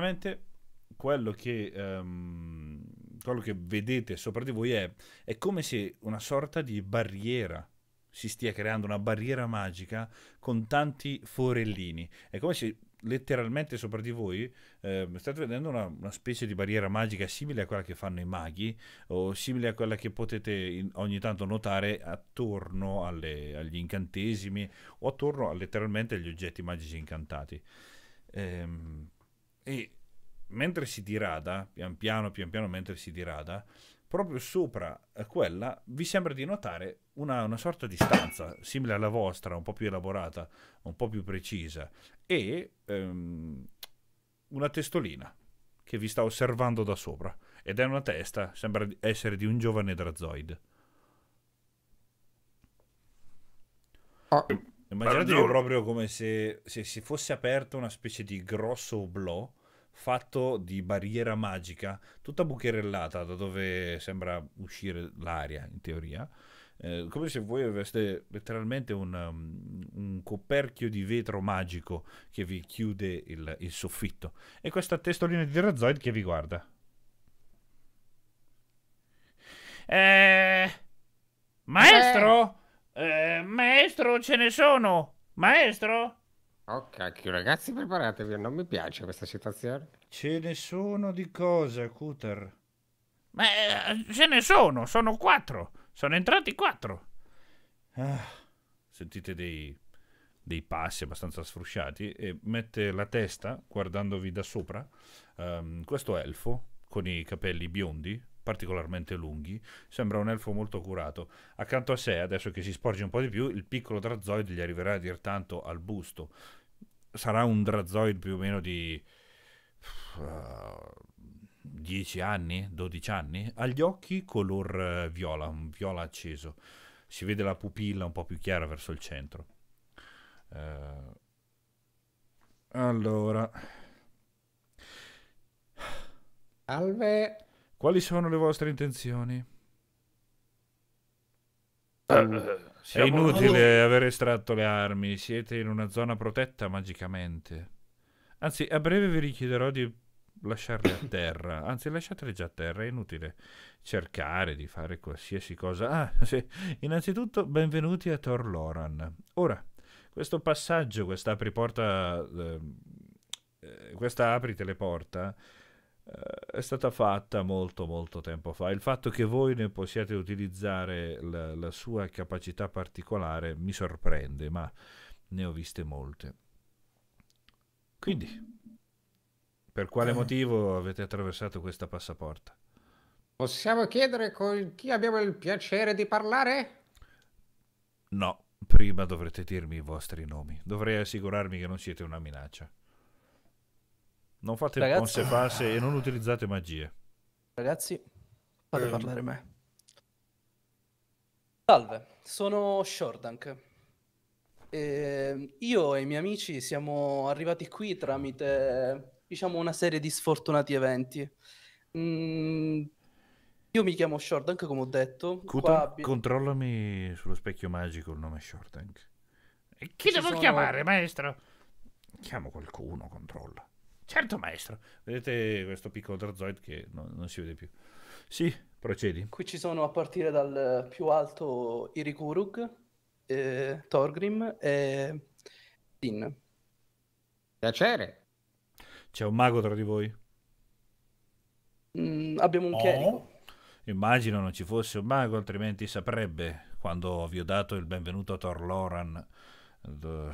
praticamente quello che, um, quello che vedete sopra di voi è, è come se una sorta di barriera si stia creando una barriera magica con tanti forellini. È come se letteralmente sopra di voi eh, state vedendo una, una, specie di barriera magica simile a quella che fanno i maghi o simile a quella che potete in, ogni tanto notare attorno alle, agli incantesimi o attorno a, letteralmente agli oggetti magici incantati. Ehm, e mentre si dirada, pian piano, pian piano, mentre si dirada, proprio sopra eh, quella vi sembra di notare una, una, sorta di stanza simile alla vostra, un po' più elaborata, un po' più precisa, e ehm, una testolina che vi sta osservando da sopra. Ed è una testa, sembra essere di un giovane drazoid. Oh. Ah. Immaginatevi Pardon. proprio come se, se, si fosse aperto una specie di grosso oblò fatto di barriera magica, tutta bucherellata da dove sembra uscire l'aria in teoria. Eh, come se voi aveste letteralmente un, um, un, coperchio di vetro magico che vi chiude il, il soffitto e questa testolina di Razoid che vi guarda. Eh, maestro! Eh. Eh, maestro, ce ne sono! Maestro? Oh cacchio, ragazzi, preparatevi, non mi piace questa situazione. Ce ne sono di cosa, Cutter? Ma eh, ce ne sono, sono quattro. Sono entrati quattro. Ah. Sentite dei, dei, passi abbastanza sfrusciati e mette la testa, guardandovi da sopra, um, questo elfo con i capelli biondi, particolarmente lunghi, sembra un elfo molto curato. Accanto a sé, adesso che si sporge un po' di più, il piccolo Drazoid gli arriverà a dir tanto al busto. Sarà un Drazoid più o meno di... Uh, eh, 10 anni, 12 anni, agli occhi color eh, viola, un viola acceso. Si vede la pupilla un po' più chiara verso il centro. Uh, allora... Alve... Quali sono le vostre intenzioni? Uh, è inutile no. aver estratto le armi, siete in una zona protetta magicamente. Anzi, a breve vi richiederò di lasciarle a terra. Anzi, lasciatele già a terra, è inutile cercare di fare qualsiasi cosa. Ah, sì. Innanzitutto, benvenuti a Thor Loran. Ora, questo passaggio, questa apriporta... Ehm, eh, questa apri teleporta... porta eh, è stata fatta molto molto tempo fa. Il fatto che voi ne possiate utilizzare la, la sua capacità particolare mi sorprende, ma ne ho viste molte. Quindi, per quale eh. motivo avete attraversato questa passaporta? Possiamo chiedere con chi abbiamo il piacere di parlare? No, prima dovrete dirmi i vostri nomi. Dovrei assicurarmi che non siete una minaccia. Non fate Ragazzi... mosse false e non utilizzate magie. Ragazzi, fate ehm. parlare me. Salve, sono Shordank. E ehm, io e i miei amici siamo arrivati qui tramite, diciamo, una serie di sfortunati eventi. Mm, io mi chiamo Shordank, come ho detto. Kutan, abbi... controllami sullo specchio magico il nome Shordank. E chi Ci devo sono... chiamare, maestro? Chiamo qualcuno, controlla. Certo, maestro. Vedete questo piccolo Drazoid che no, non si vede più. Sì, procedi. Qui ci sono a partire dal più alto Irigurug, eh, Torgrim e Din. Piacere. C'è un mago tra di voi? Mm, abbiamo un oh. chierico. Immagino non ci fosse un mago, altrimenti saprebbe quando vi ho dato il benvenuto a Torloran.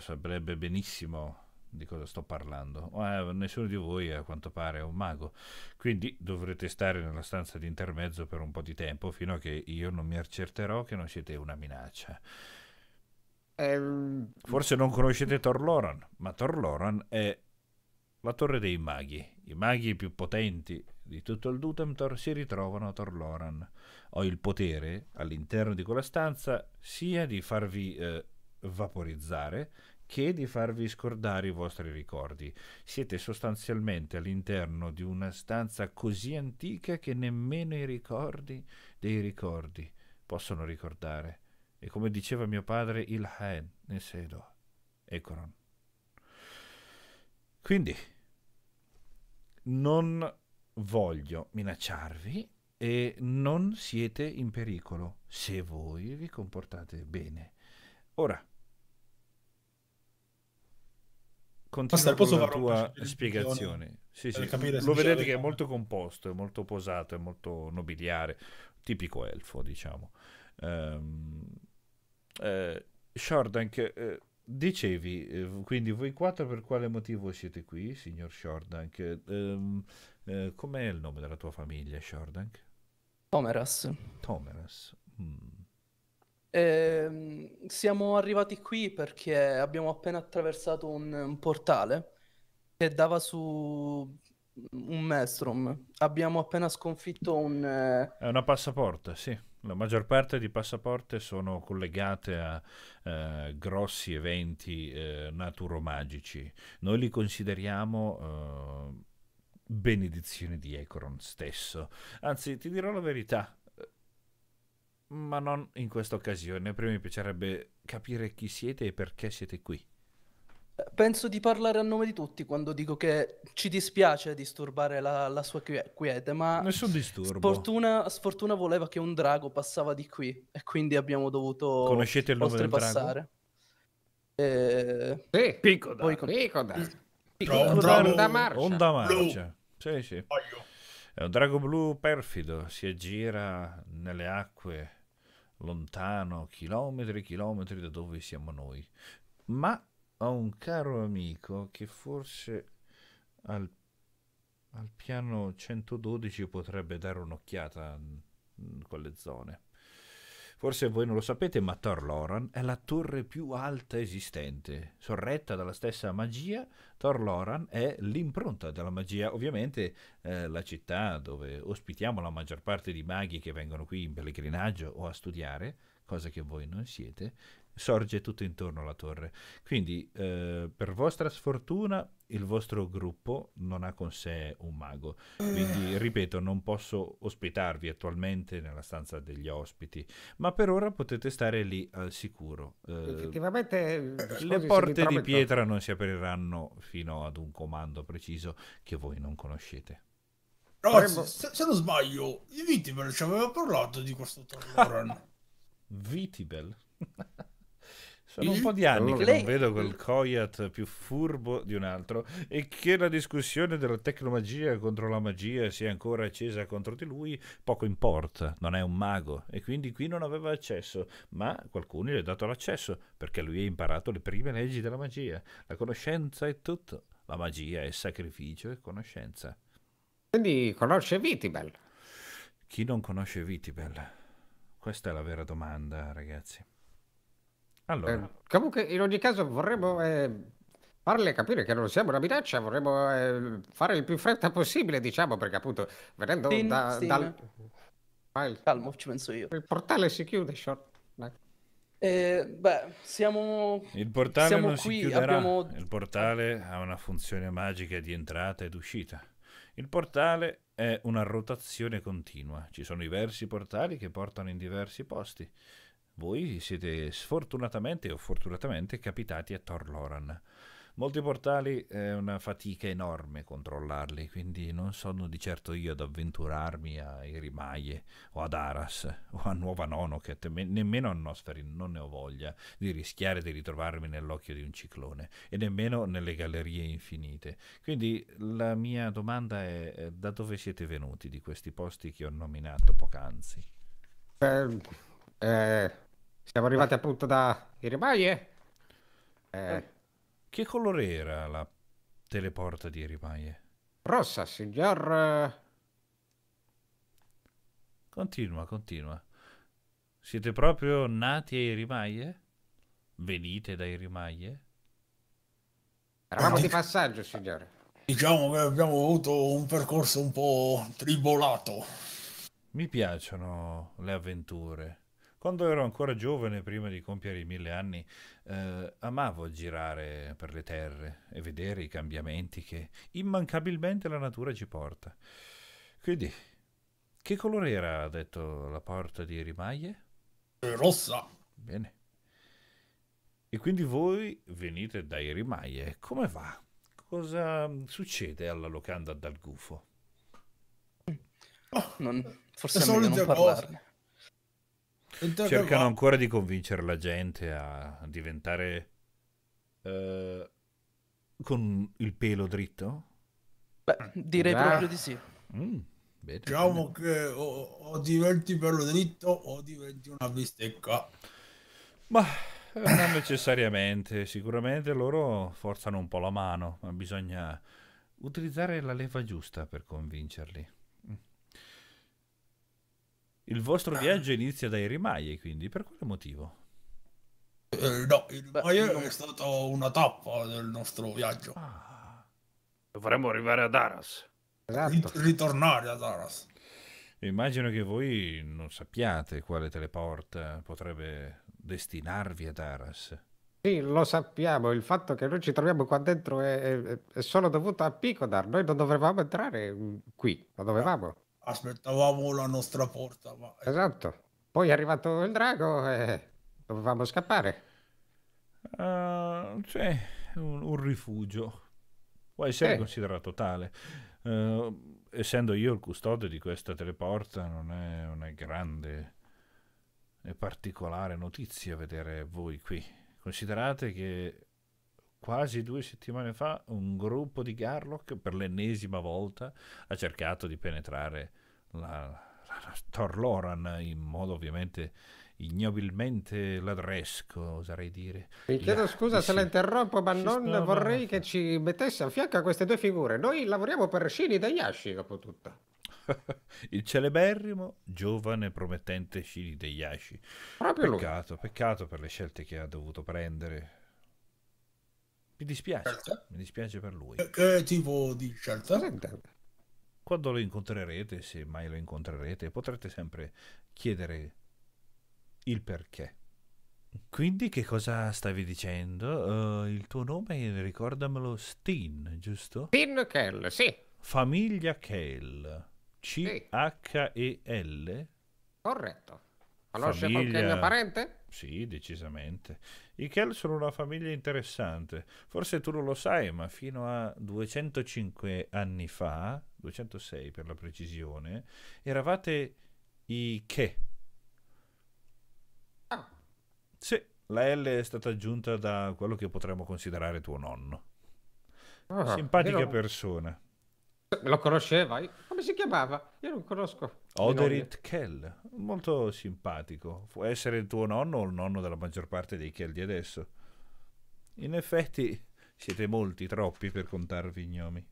Saprebbe benissimo di cosa sto parlando. Eh, nessuno di voi a quanto pare è un mago, quindi dovrete stare nella stanza di intermezzo per un po' di tempo fino a che io non mi accerterò che non siete una minaccia. Um... Forse non conoscete Torloran, ma Torloran è la torre dei maghi. I maghi più potenti di tutto il Dutemtor si ritrovano a Torloran. Ho il potere all'interno di quella stanza sia di farvi eh, vaporizzare che di farvi scordare i vostri ricordi. Siete sostanzialmente all'interno di una stanza così antica che nemmeno i ricordi dei ricordi possono ricordare. E come diceva mio padre, il Haen ne sedo, Ekoron. Quindi, non voglio minacciarvi e non siete in pericolo se voi vi comportate bene. Ora, Continua Basta, la tua spiegazione. Sì, sì. Lo vedete che è molto composto, è molto posato, è molto nobiliare, tipico elfo, diciamo. Um, eh, Shordank, eh, dicevi, eh, quindi voi quattro per quale motivo siete qui, signor Shordank? Um, com'è il nome della tua famiglia, Shordank? Tomeras. Tomeras. Mm. Eh, siamo arrivati qui perché abbiamo appena attraversato un, un portale che dava su un maelstrom. Abbiamo appena sconfitto un... Eh... È una passaporta, sì. La maggior parte di passaporte sono collegate a eh, grossi eventi eh, naturomagici. Noi li consideriamo eh, benedizioni di Ekron stesso. Anzi, ti dirò la verità, ma non in questa occasione. Prima mi piacerebbe capire chi siete e perché siete qui. Eh, penso di parlare a nome di tutti quando dico che ci dispiace disturbare la, la sua quiete, ma... Nessun disturbo. Sfortuna, sfortuna, voleva che un drago passava di qui e quindi abbiamo dovuto... Conoscete il nome del drago? E... Eh, sì, Picoda. Poi con... Picoda. Picoda. Onda, onda marcia. Onda marcia. Sì, sì. È un drago blu perfido, si aggira nelle acque lontano, chilometri e chilometri da dove siamo noi. Ma ho un caro amico che forse al, al piano 112 potrebbe dare un'occhiata in mm, quelle zone. Forse voi non lo sapete, ma Loran è la torre più alta esistente. Sorretta dalla stessa magia, Loran è l'impronta della magia. Ovviamente eh, la città dove ospitiamo la maggior parte di maghi che vengono qui in pellegrinaggio o a studiare, cosa che voi non siete, sorge tutto intorno alla torre. Quindi, eh, per vostra sfortuna, il vostro gruppo non ha con sé un mago. Quindi, ripeto, non posso ospitarvi attualmente nella stanza degli ospiti, ma per ora potete stare lì al sicuro. Eh, Effettivamente, eh, le porte di pietra non si apriranno fino ad un comando preciso che voi non conoscete. Ragazzi, se, se, non sbaglio, Vitibel ci aveva parlato di questo torneo. Vitibel? Sono un po' di anni che non vedo quel Koyat più furbo di un altro e che la discussione della tecnomagia contro la magia sia ancora accesa contro di lui poco importa, non è un mago e quindi qui non aveva accesso, ma qualcuno gli ha dato l'accesso perché lui ha imparato le prime leggi della magia. La conoscenza è tutto, la magia è sacrificio e conoscenza. Quindi conosce Vitibel? Chi non conosce Vitibel? Questa è la vera domanda, ragazzi. Allora. Eh, comunque, in ogni caso, vorremmo eh, farle capire che non siamo una minaccia, vorremmo eh, fare il più fretta possibile, diciamo, perché appunto, venendo Sin, da, dal... il... Calmo, ci penso io. Il portale si chiude, Sean. Eh, beh, siamo. Il portale siamo non qui, si chiuderà. Abbiamo... Il portale ha una funzione magica di entrata ed uscita. Il portale è una rotazione continua. Ci sono diversi portali che portano in diversi posti voi siete sfortunatamente o fortunatamente capitati a Loran. Molti portali è una fatica enorme controllarli, quindi non sono di certo io ad avventurarmi a Irimaie o ad Aras o a Nuova Nono, che nemmeno a Nosferin non ne ho voglia di rischiare di ritrovarmi nell'occhio di un ciclone e nemmeno nelle gallerie infinite. Quindi la mia domanda è eh, da dove siete venuti di questi posti che ho nominato poc'anzi? Eh, eh, siamo arrivati appunto da Iribaie. Eh? Eh. eh. Che colore era la teleporta di Iribaie? Rossa, signor. Eh. Continua, continua. Siete proprio nati a Irimaie? Venite da Irimaie? Eravamo di passaggio, signore. Diciamo che abbiamo avuto un percorso un po' tribolato. Mi piacciono le avventure. Quando ero ancora giovane, prima di compiere i mille anni, eh, amavo girare per le terre e vedere i cambiamenti che immancabilmente la natura ci porta. Quindi, che colore era, ha detto la porta di Rimaie? Rossa. Bene. E quindi voi venite dai Rimaie. Come va? Cosa succede alla locanda dal gufo? Oh, non, forse è meglio non parlarne. Cose cercano ancora di convincere la gente a diventare eh, con il pelo dritto? Beh, direi ah. proprio di sì. Mm, bene, diciamo bene. che o, o diventi pelo dritto o diventi una bistecca. Ma eh, non necessariamente, sicuramente loro forzano un po' la mano, ma bisogna utilizzare la leva giusta per convincerli. Il vostro ah. viaggio inizia dai rimaie, quindi per quale motivo? Eh, no, il rimaie è stata una tappa del nostro viaggio. Ah. Dovremmo arrivare ad Aras. Esatto. Ritornare ad Aras. Immagino che voi non sappiate quale teleport potrebbe destinarvi ad Aras. Sì, lo sappiamo. Il fatto che noi ci troviamo qua dentro è, è, è solo dovuto a Picodar. Noi non dovevamo entrare mm, qui, non dovevamo aspettavamo la nostra porta. Ma... Ecco. Esatto. Poi è arrivato il drago e dovevamo scappare. Uh, eh, c'è un, un, rifugio. Può essere eh. considerato tale. Uh, essendo io il custode di questa teleporta, non è, una grande e particolare notizia vedere voi qui. Considerate che quasi due settimane fa un gruppo di Garlock per l'ennesima volta ha cercato di penetrare la, la Loran in modo ovviamente ignobilmente ladresco, oserei dire. Mi chiedo scusa eh, se la interrompo, ma non vorrei che ci mettesse a fianco a queste due figure. Noi lavoriamo per Shini Dayashi, dopo tutto. Il celeberrimo, giovane e promettente Shini Dayashi. Proprio peccato, lui. peccato per le scelte che ha dovuto prendere. Mi dispiace, certo. mi dispiace per lui. Che tipo di scelta? Senta. Quando lo incontrerete, se mai lo incontrerete, potrete sempre chiedere il perché. Quindi che cosa stavi dicendo? Uh, il tuo nome, ricordamelo, Steen, giusto? Steen Kell, sì. Famiglia Kell. C-H-E-L? Corretto. Conosce Famiglia... qualche mio parente? Sì, decisamente. I Kel sono una famiglia interessante. Forse tu non lo sai, ma fino a 205 anni fa, 206 per la precisione, eravate i Che. Ah. Sì, la L è stata aggiunta da quello che potremmo considerare tuo nonno. Ah, Simpatica persona. Lo conosceva? Come si chiamava? Io non conosco. Oderit Kell, molto simpatico. Può essere il tuo nonno o il nonno della maggior parte dei Kell di adesso. In effetti siete molti, troppi per contarvi gnomi.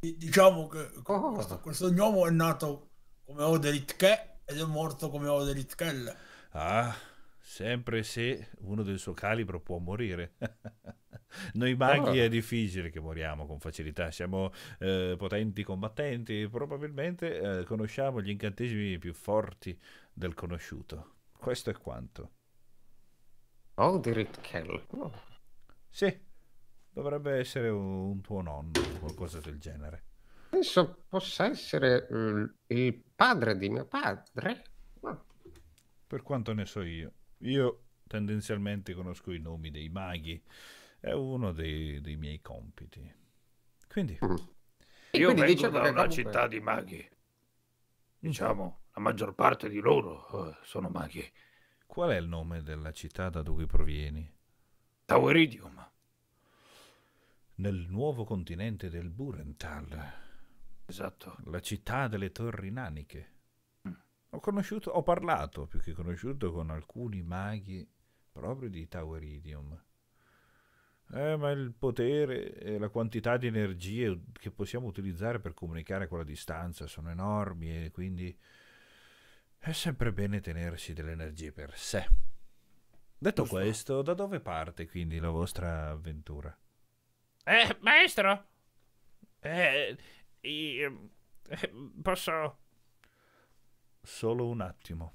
Diciamo che oh. questo, questo gnomo è nato come Oderit Kell ed è morto come Oderit Kell. Ah, sempre se uno del suo calibro può morire. Noi maghi è difficile che moriamo con facilità, siamo eh, potenti combattenti, probabilmente eh, conosciamo gli incantesimi più forti del conosciuto. Questo è quanto. Aldrich Kell. Oh. Sì, dovrebbe essere un tuo nonno, qualcosa del genere. Penso possa essere uh, il padre di mio padre. Oh. Per quanto ne so io. Io tendenzialmente conosco i nomi dei maghi, è uno dei, dei miei compiti. Quindi... Mm. Io quindi vengo diciamo da una comunque... città di maghi. Diciamo, la maggior parte di loro eh, sono maghi. Qual è il nome della città da cui provieni? Tauridium. Nel nuovo continente del Burental. Esatto. La città delle torri naniche. Ho conosciuto, ho parlato più che conosciuto con alcuni maghi proprio di Taueridium. Eh, ma il potere e la quantità di energie che possiamo utilizzare per comunicare con la distanza sono enormi e quindi è sempre bene tenersi delle energie per sé. Detto Lo questo, da dove parte quindi la vostra avventura? Eh, maestro! Eh, io, eh, posso solo un attimo.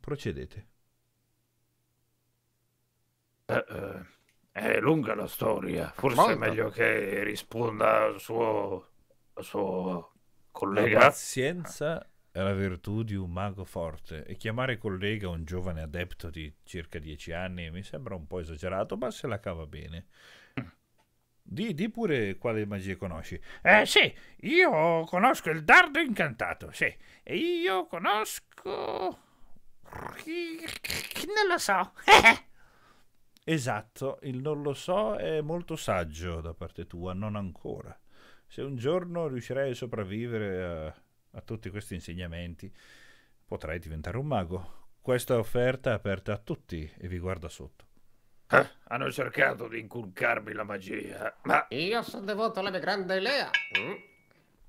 Procedete. Eh, eh, è lunga la storia. Forse Molto. è meglio che risponda al suo, al suo collega. La pazienza è la virtù di un mago forte e chiamare collega un giovane adepto di circa dieci anni mi sembra un po' esagerato, ma se la cava bene. Di, di pure quale magia conosci. Eh sì, io conosco il dardo incantato, sì. E io conosco... Non lo so. esatto, il non lo so è molto saggio da parte tua, non ancora. Se un giorno riuscirai a sopravvivere a, a tutti questi insegnamenti, potrai diventare un mago. Questa offerta è aperta a tutti e vi guarda sotto. Eh? Hanno cercato di inculcarmi la magia, ma... Io sono devoto alla mia grande Lea. Mm.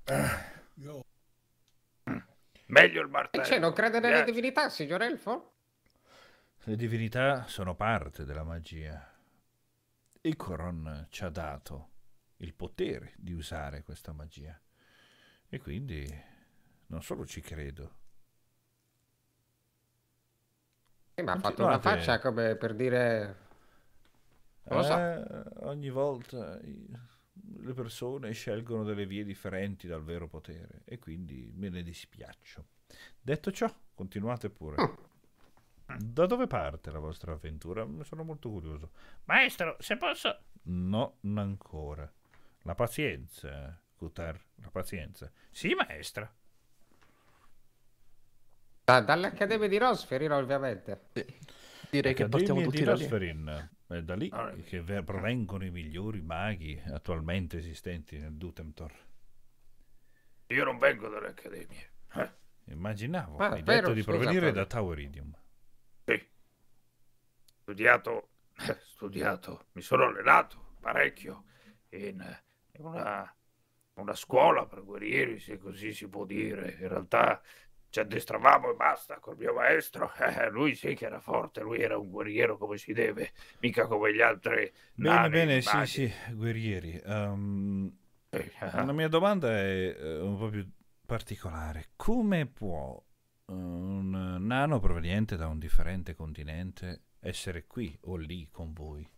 Eh, mm. Meglio il martello. E cioè, non crede nelle divinità, signor Elfo? Le divinità sono parte della magia. E Coron ci ha dato il potere di usare questa magia. E quindi non solo ci credo. Eh, ma ha fatto una faccia come per dire Cosa? Eh, ogni volta le persone scelgono delle vie differenti dal vero potere e quindi me ne dispiaccio. Detto ciò, continuate pure. Mm. Da dove parte la vostra avventura? Mm, sono molto curioso. Maestro, se posso... No, non ancora. La pazienza, Kutar, la pazienza. Sì, maestro. Da, Dall'Accademia di Rosferin, ovviamente. Sì. Direi Accademia che partiamo tutti da lì. È da lì allora. che provengono i migliori maghi attualmente esistenti nel Dutemtor. Io non vengo dalle accademie. Eh? Immaginavo, hai detto di provenire da Tauridium. Sì. Studiato, eh, studiato, mi sono allenato parecchio in, in una, una, scuola per guerrieri, se così si può dire. In realtà ci addestravamo e basta col mio maestro. Eh, lui sì che era forte, lui era un guerriero come si deve, mica come gli altri. Bene, nani, bene, magi. sì, sì, guerrieri. Um, la mia domanda è eh, un po' più particolare. Come può eh, un nano proveniente da un differente continente essere qui o lì con voi?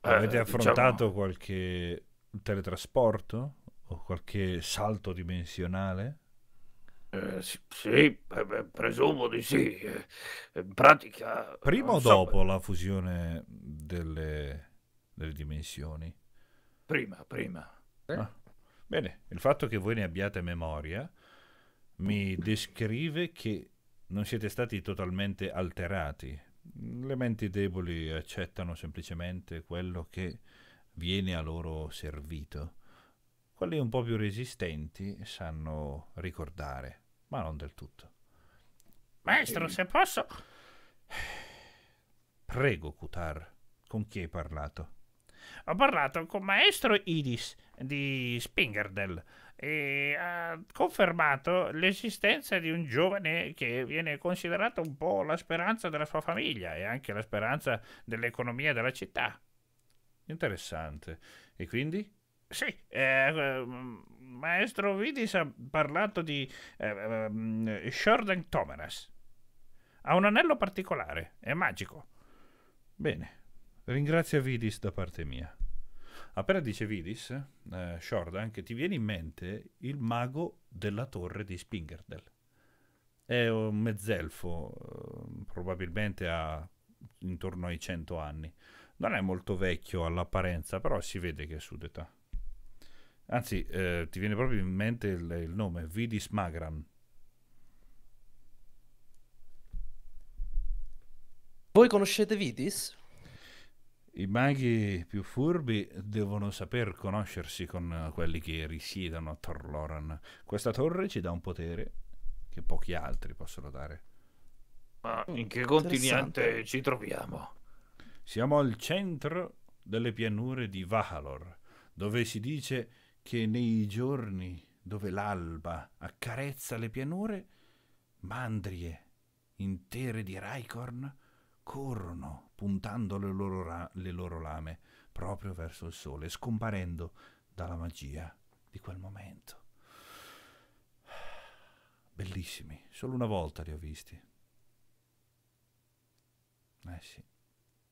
Avete diciamo affrontato diciamo... qualche teletrasporto o qualche salto dimensionale? Eh, sì, sì, eh, presumo di sì. Eh. In pratica... Prima o so, dopo la fusione delle, delle dimensioni? Prima, prima. Ah. Bene, il fatto che voi ne abbiate memoria mi descrive che non siete stati totalmente alterati. Le menti deboli accettano semplicemente quello che viene a loro servito. Quelli un po' più resistenti sanno ricordare, ma non del tutto. Maestro, eh, se posso... Prego, Kutar, con chi hai parlato? Ho parlato con maestro Idis di Spingerdel e ha confermato l'esistenza di un giovane che viene considerato un po' la speranza della sua famiglia e anche la speranza dell'economia della città. Interessante. E quindi? Sì, eh, ehm, maestro Vidis ha parlato di eh, eh Shorten Tomeras. Ha un anello particolare, è magico. Bene, ringrazia Vidis da parte mia. Appena dice Vidis, eh, Shordan, che ti viene in mente il mago della torre di Spingerdel. È un mezzelfo, eh, probabilmente ha intorno ai 100 anni. Non è molto vecchio all'apparenza, però si vede che è sudetà. Anzi, eh, ti viene proprio in mente il, il nome, Vidis Magran. Voi conoscete Vidis? I maghi più furbi devono saper conoscersi con eh, quelli che risiedono a Torloran. Questa torre ci dà un potere che pochi altri possono dare. Ma in che continente ci troviamo? Siamo al centro delle pianure di Vahalor, dove si dice che nei giorni dove l'alba accarezza le pianure, mandrie intere di Raikorn corrono puntando le loro, le loro lame proprio verso il sole, scomparendo dalla magia di quel momento. Bellissimi, solo una volta li ho visti. Eh sì,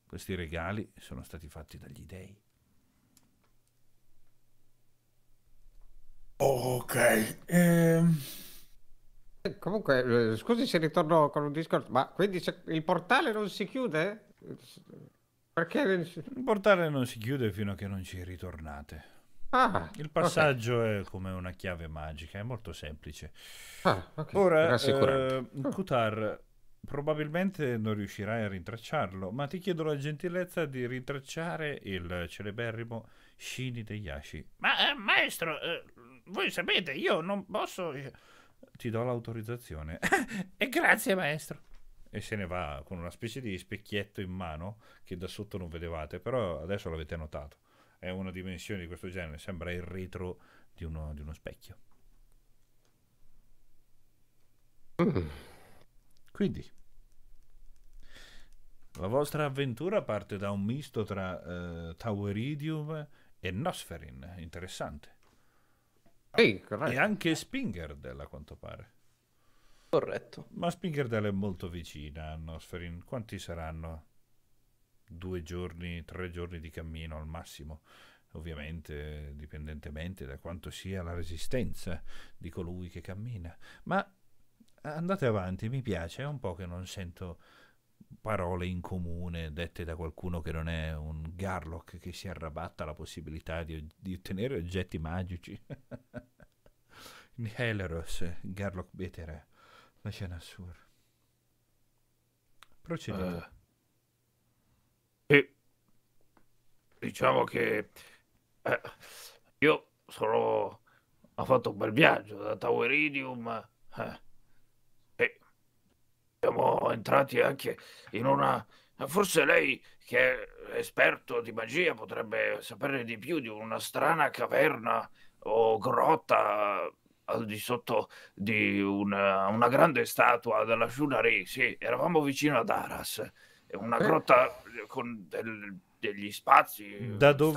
questi regali sono stati fatti dagli dei. Oh, ok. Ehm... Comunque, eh, scusi se ritorno con un discorso, ma quindi il portale non si chiude? Perché? Il portale non si chiude fino a che non ci ritornate. Ah, il passaggio okay. è come una chiave magica, è molto semplice. Ah, okay. Ora, eh, ah. Kutar, probabilmente non riuscirai a rintracciarlo, ma ti chiedo la gentilezza di rintracciare il celeberrimo Shini Deyashi. Ma eh, maestro, eh, voi sapete, io non posso... Ti do l'autorizzazione. e grazie, maestro. E se ne va con una specie di specchietto in mano che da sotto non vedevate, però adesso l'avete notato. È una dimensione di questo genere, sembra il retro di uno, di uno specchio. Mm. Quindi, la vostra avventura parte da un misto tra eh, Taueridium e Nosferin, interessante. Sì, e anche Spingerdell a quanto pare. Corretto. Ma Spingerdell è molto vicina a Nosferin. Quanti saranno? Due giorni, tre giorni di cammino al massimo. Ovviamente, dipendentemente da quanto sia la resistenza di colui che cammina. Ma andate avanti, mi piace. È un po' che non sento parole in comune dette da qualcuno che non è un Garlock che si arrabatta alla possibilità di, di ottenere oggetti magici. Heleros, Garlock Betere, la scena assurda. Procedete. Uh, e, diciamo che eh, io sono... ho fatto un bel viaggio da Tauridium eh, siamo entrati anche in una... Forse lei, che è esperto di magia, potrebbe sapere di più di una strana caverna o grotta al di sotto di una, una grande statua della Shunari. Sì, eravamo vicino ad Aras, una grotta con del, degli spazi. Da dove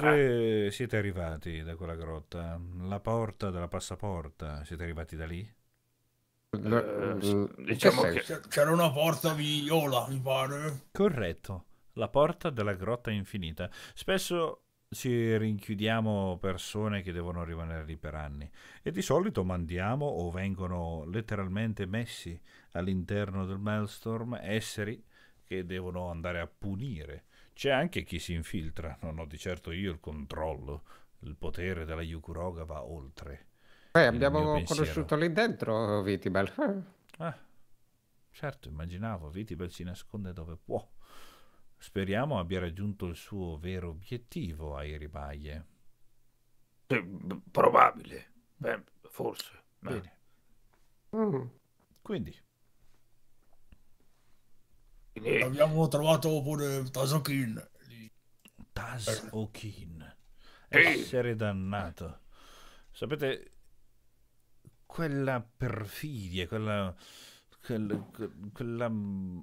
strani. siete arrivati da quella grotta? La porta della passaporta? Siete arrivati da lì? Eh, eh, diciamo che... C'era una porta viola, mi pare. Corretto, la porta della grotta infinita. Spesso ci rinchiudiamo persone che devono rimanere lì per anni e di solito mandiamo o vengono letteralmente messi all'interno del Maelstrom esseri che devono andare a punire. C'è anche chi si infiltra, non ho di certo io il controllo, il potere della Yukuroga va oltre poi abbiamo conosciuto lì dentro Vitibel. Eh. certo, immaginavo, Vitibel si nasconde dove può. Speriamo abbia raggiunto il suo vero obiettivo ai ribaie. Sì, probabile, Beh, forse. Bene. Mm. Quindi. E... Abbiamo trovato pure Tasokin. Tasokin. Eh. Essere dannato. Sapete, quella perfidia, quella, quella, quella, mm,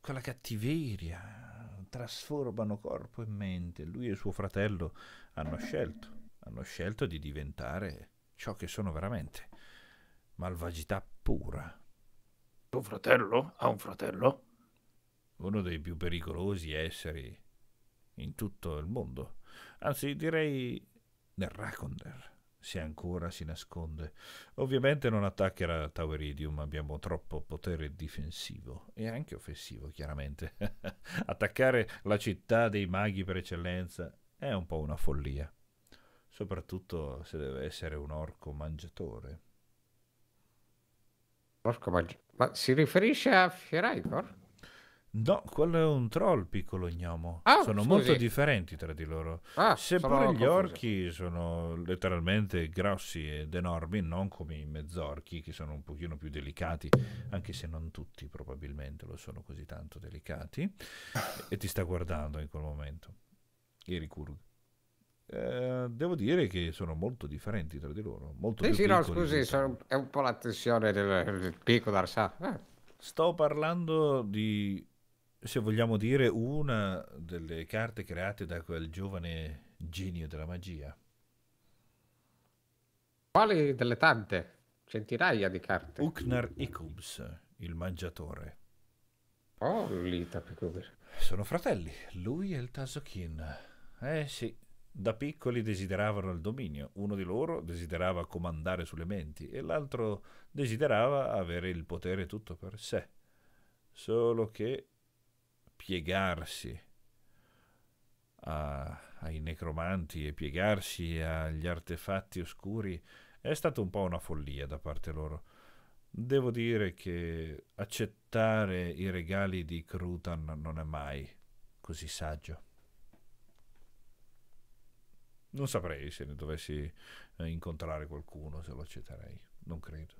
quella cattiveria trasformano corpo e mente. Lui e suo fratello hanno scelto, hanno scelto di diventare ciò che sono veramente, malvagità pura. Tuo fratello ha un fratello? Uno dei più pericolosi esseri in tutto il mondo, anzi direi nel Rakonder se ancora si nasconde. Ovviamente non attaccherà Tower abbiamo troppo potere difensivo e anche offensivo, chiaramente. Attaccare la città dei maghi per eccellenza è un po' una follia, soprattutto se deve essere un orco mangiatore. Orco mangiatore? Ma si riferisce a Firaigor? No, quello è un troll piccolo gnomo. Ah, sono scusi. molto differenti tra di loro. Ah, Seppure gli confuso. orchi sono letteralmente grossi ed enormi, non come i mezzorchi che sono un pochino più delicati, anche se non tutti probabilmente lo sono così tanto delicati. e ti sta guardando in quel momento. Iricurg. Eh, devo dire che sono molto differenti tra di loro. Molto sì, sì, no, scusi, sono, è un po' l'attenzione del, del picco d'Arsà. Eh. Sto parlando di se vogliamo dire, una delle carte create da quel giovane genio della magia. Quale delle tante? Centinaia di carte. Uknar Ikubs, il mangiatore. Oh, Lita Pikuber. Sono fratelli, lui e il Tazokin. Eh sì, da piccoli desideravano il dominio. Uno di loro desiderava comandare sulle menti e l'altro desiderava avere il potere tutto per sé. Solo che piegarsi a, ai necromanti e piegarsi agli artefatti oscuri è stata un po' una follia da parte loro. Devo dire che accettare i regali di Crutan non è mai così saggio. Non saprei se ne dovessi eh, incontrare qualcuno se lo accetterei. Non credo.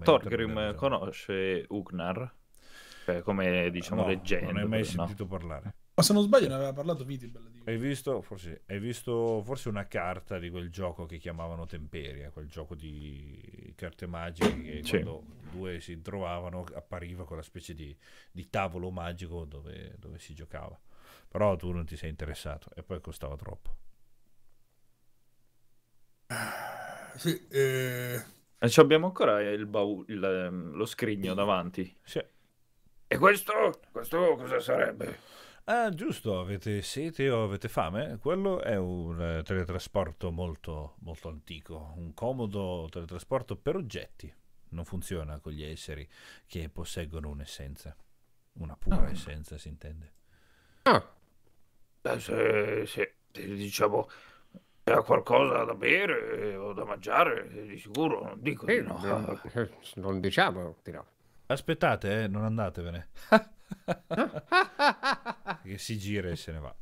Torgrim conosce Ugnar? cioè, come diciamo no, leggenda. Non hai mai no. sentito parlare. Ma se non sbaglio ne aveva parlato Vitibel. Hai visto, forse, hai visto forse una carta di quel gioco che chiamavano Temperia, quel gioco di carte magiche che sì. quando due si trovavano appariva quella specie di, di tavolo magico dove, dove, si giocava. Però tu non ti sei interessato e poi costava troppo. Ah, sì, eh... eh Ci abbiamo ancora il baul- ehm, lo scrigno davanti. Sì. E questo? Questo cosa sarebbe? Ah, giusto, avete sete o avete fame? Quello è un eh, teletrasporto molto, molto antico, un comodo teletrasporto per oggetti. Non funziona con gli esseri che posseggono un'essenza. Una pura ah. essenza, si intende. Ah. Eh, se, se, diciamo, era qualcosa da bere eh, o da mangiare, di sicuro, non dico sì, di no. Non, non diciamo di no. Aspettate, eh, non andatevene. che si gira e se ne va.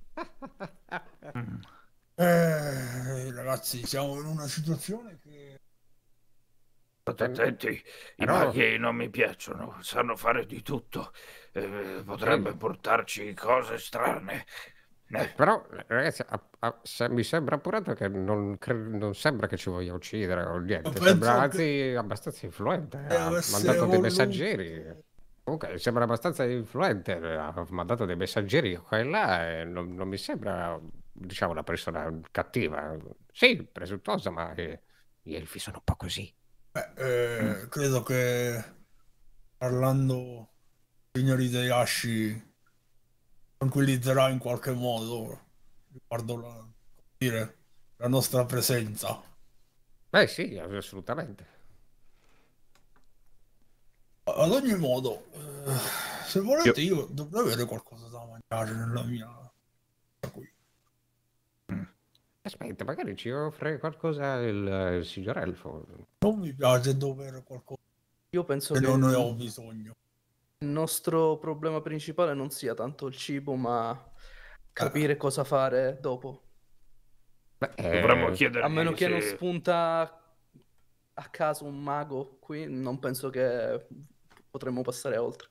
Eh, ragazzi, siamo in una situazione che... State attenti, i no. maghi non mi piacciono, sanno fare di tutto, eh, potrebbe portarci cose strane. Eh, eh, però, ragazzi, a, a, se, mi sembra appurato che non, cre- non, sembra che ci voglia uccidere o niente. Ma sembra anzi abbastanza influente. Eh, ha mandato dei messaggeri. Lui... Comunque, sembra abbastanza influente. Ha mandato dei messaggeri qua e là. E non, non mi sembra, diciamo, una persona cattiva. Sì, presuntuosa, ma eh, gli elfi sono un po' così. Beh, mm. credo che parlando, signori dei Deiashi tranquillizzerà in qualche modo riguardo la, dire, la nostra presenza. Beh sì, assolutamente. Ad ogni modo, eh, se volete io... io dovrei avere qualcosa da mangiare nella mia... qui. Mm. Aspetta, magari ci offre qualcosa il, il signor Elfo. Non mi piace dover qualcosa. Io penso che, che non ne ho bisogno il nostro problema principale non sia tanto il cibo, ma capire ah. cosa fare dopo. Eh, Dovremmo chiedere. A meno che se... non spunta a caso un mago qui, non penso che potremmo passare oltre.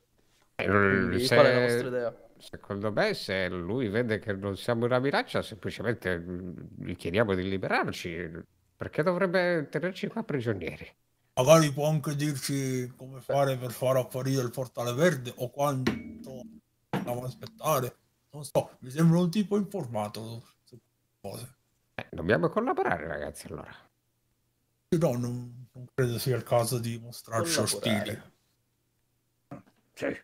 Eh, Quindi, se... Qual è la vostra idea? Secondo me, se lui vede che non siamo una minaccia, semplicemente mm, gli chiediamo di liberarci. Perché dovrebbe tenerci qua prigionieri? magari può anche dirci come fare per far apparire il portale verde o quanto andiamo a aspettare. Non so, mi sembra un tipo informato su cose. Eh, dobbiamo collaborare, ragazzi, allora. No, non, non credo sia il caso di mostrarci ostili. Sì.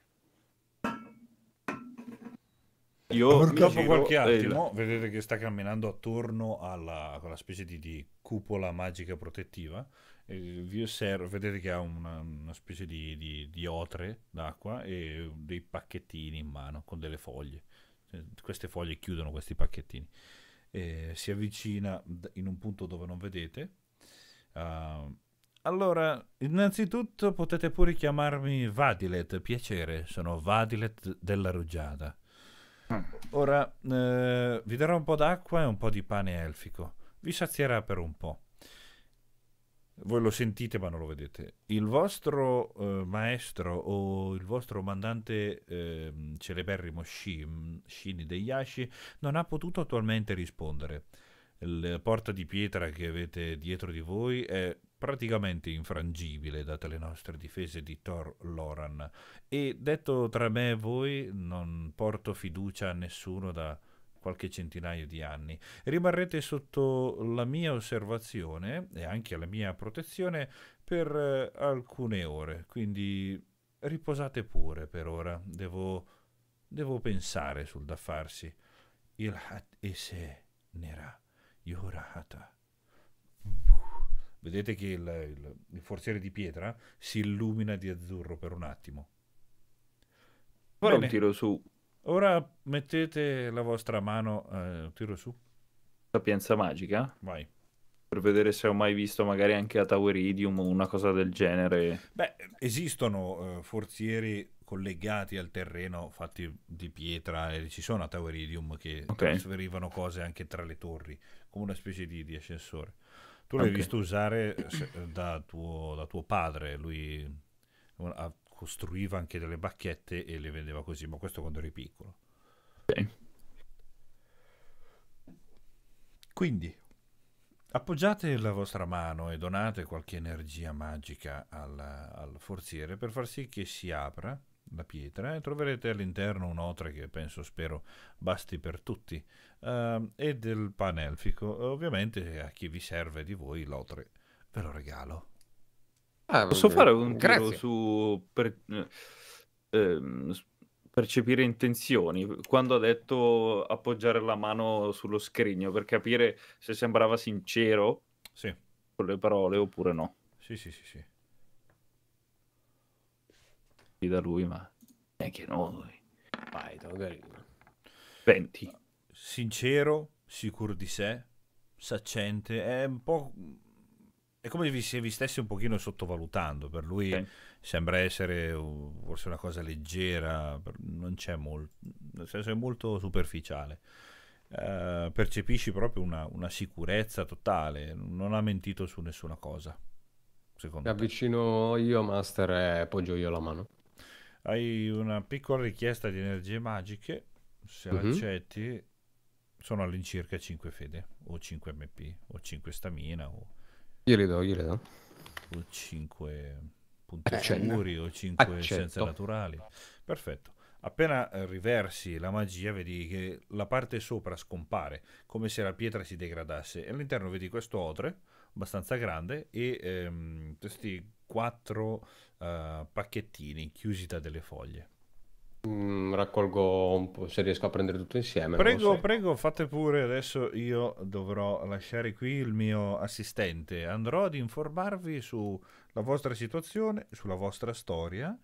Io dopo qualche eh, attimo il... vedete che sta camminando attorno alla quella specie di, di cupola magica protettiva eh, vi osservo, vedete che ha una, una specie di, di, di, otre d'acqua e dei pacchettini in mano con delle foglie. Eh, queste foglie chiudono questi pacchettini. Eh, si avvicina in un punto dove non vedete. Uh, allora, innanzitutto potete pure chiamarmi Vadilet, piacere, sono Vadilet della Rugiada. Mm. Ora eh, vi darò un po' d'acqua e un po' di pane elfico. Vi sazierà per un po' voi lo sentite ma non lo vedete, il vostro eh, maestro o il vostro mandante eh, celeberrimo Shin, mm, Shin Deyashi non ha potuto attualmente rispondere. La porta di pietra che avete dietro di voi è praticamente infrangibile date le nostre difese di Thor Loran e detto tra me e voi non porto fiducia a nessuno da qualche centinaio di anni. Rimarrete sotto la mia osservazione e anche la mia protezione per eh, alcune ore, quindi riposate pure per ora, devo, devo pensare sul da farsi. Il hat e se nera yorata. Vedete che il, il, il, forziere di pietra si illumina di azzurro per un attimo. Ora un tiro su Ora mettete la vostra mano, eh, tiro su. Sapienza magica? Vai. Per vedere se ho mai visto magari anche a Tower Idium una cosa del genere. Beh, esistono eh, forzieri collegati al terreno fatti di pietra e ci sono a Tower che okay. trasferivano cose anche tra le torri, come una specie di, di ascensore. Tu l'hai okay. visto usare da tuo, da tuo padre, lui ha costruiva anche delle bacchette e le vendeva così, ma questo quando eri piccolo. Okay. Quindi appoggiate la vostra mano e donate qualche energia magica alla, al forziere per far sì che si apra la pietra e troverete all'interno un'otra che penso spero basti per tutti uh, e del panelfico. ovviamente a chi vi serve di voi l'otre ve lo regalo Ah, Posso fare un grazie. su per, eh, ehm, percepire intenzioni? Quando ha detto appoggiare la mano sullo scrigno per capire se sembrava sincero sì. con le parole oppure no. Sì, sì, sì, sì. sì da lui, ma neanche noi. Vai, magari... 20. Sincero, sicuro di sé, saccente, è un po' È come se vi stessi un pochino sottovalutando, per lui okay. sembra essere forse una cosa leggera, non c'è molto, nel senso è molto superficiale. Uh, percepisci proprio una, una, sicurezza totale, non ha mentito su nessuna cosa. Secondo Mi avvicino io a Master e poggio io la mano. Hai una piccola richiesta di energie magiche, se mm-hmm. l'accetti sono all'incirca 5 fede, o 5 MP, o 5 stamina, o Glieli do, glieli do. O 5 punti eh, sicuri o 5 essenze naturali. Perfetto. Appena eh, riversi la magia, vedi che la parte sopra scompare, come se la pietra si degradasse. E all'interno vedi questo otre, abbastanza grande, e ehm, questi quattro uh, pacchettini chiusi da delle foglie. Mm, raccolgo un po', se riesco a prendere tutto insieme. Prego, so. prego, fate pure. Adesso io dovrò lasciare qui il mio assistente. Andrò ad informarvi sulla vostra situazione, sulla vostra storia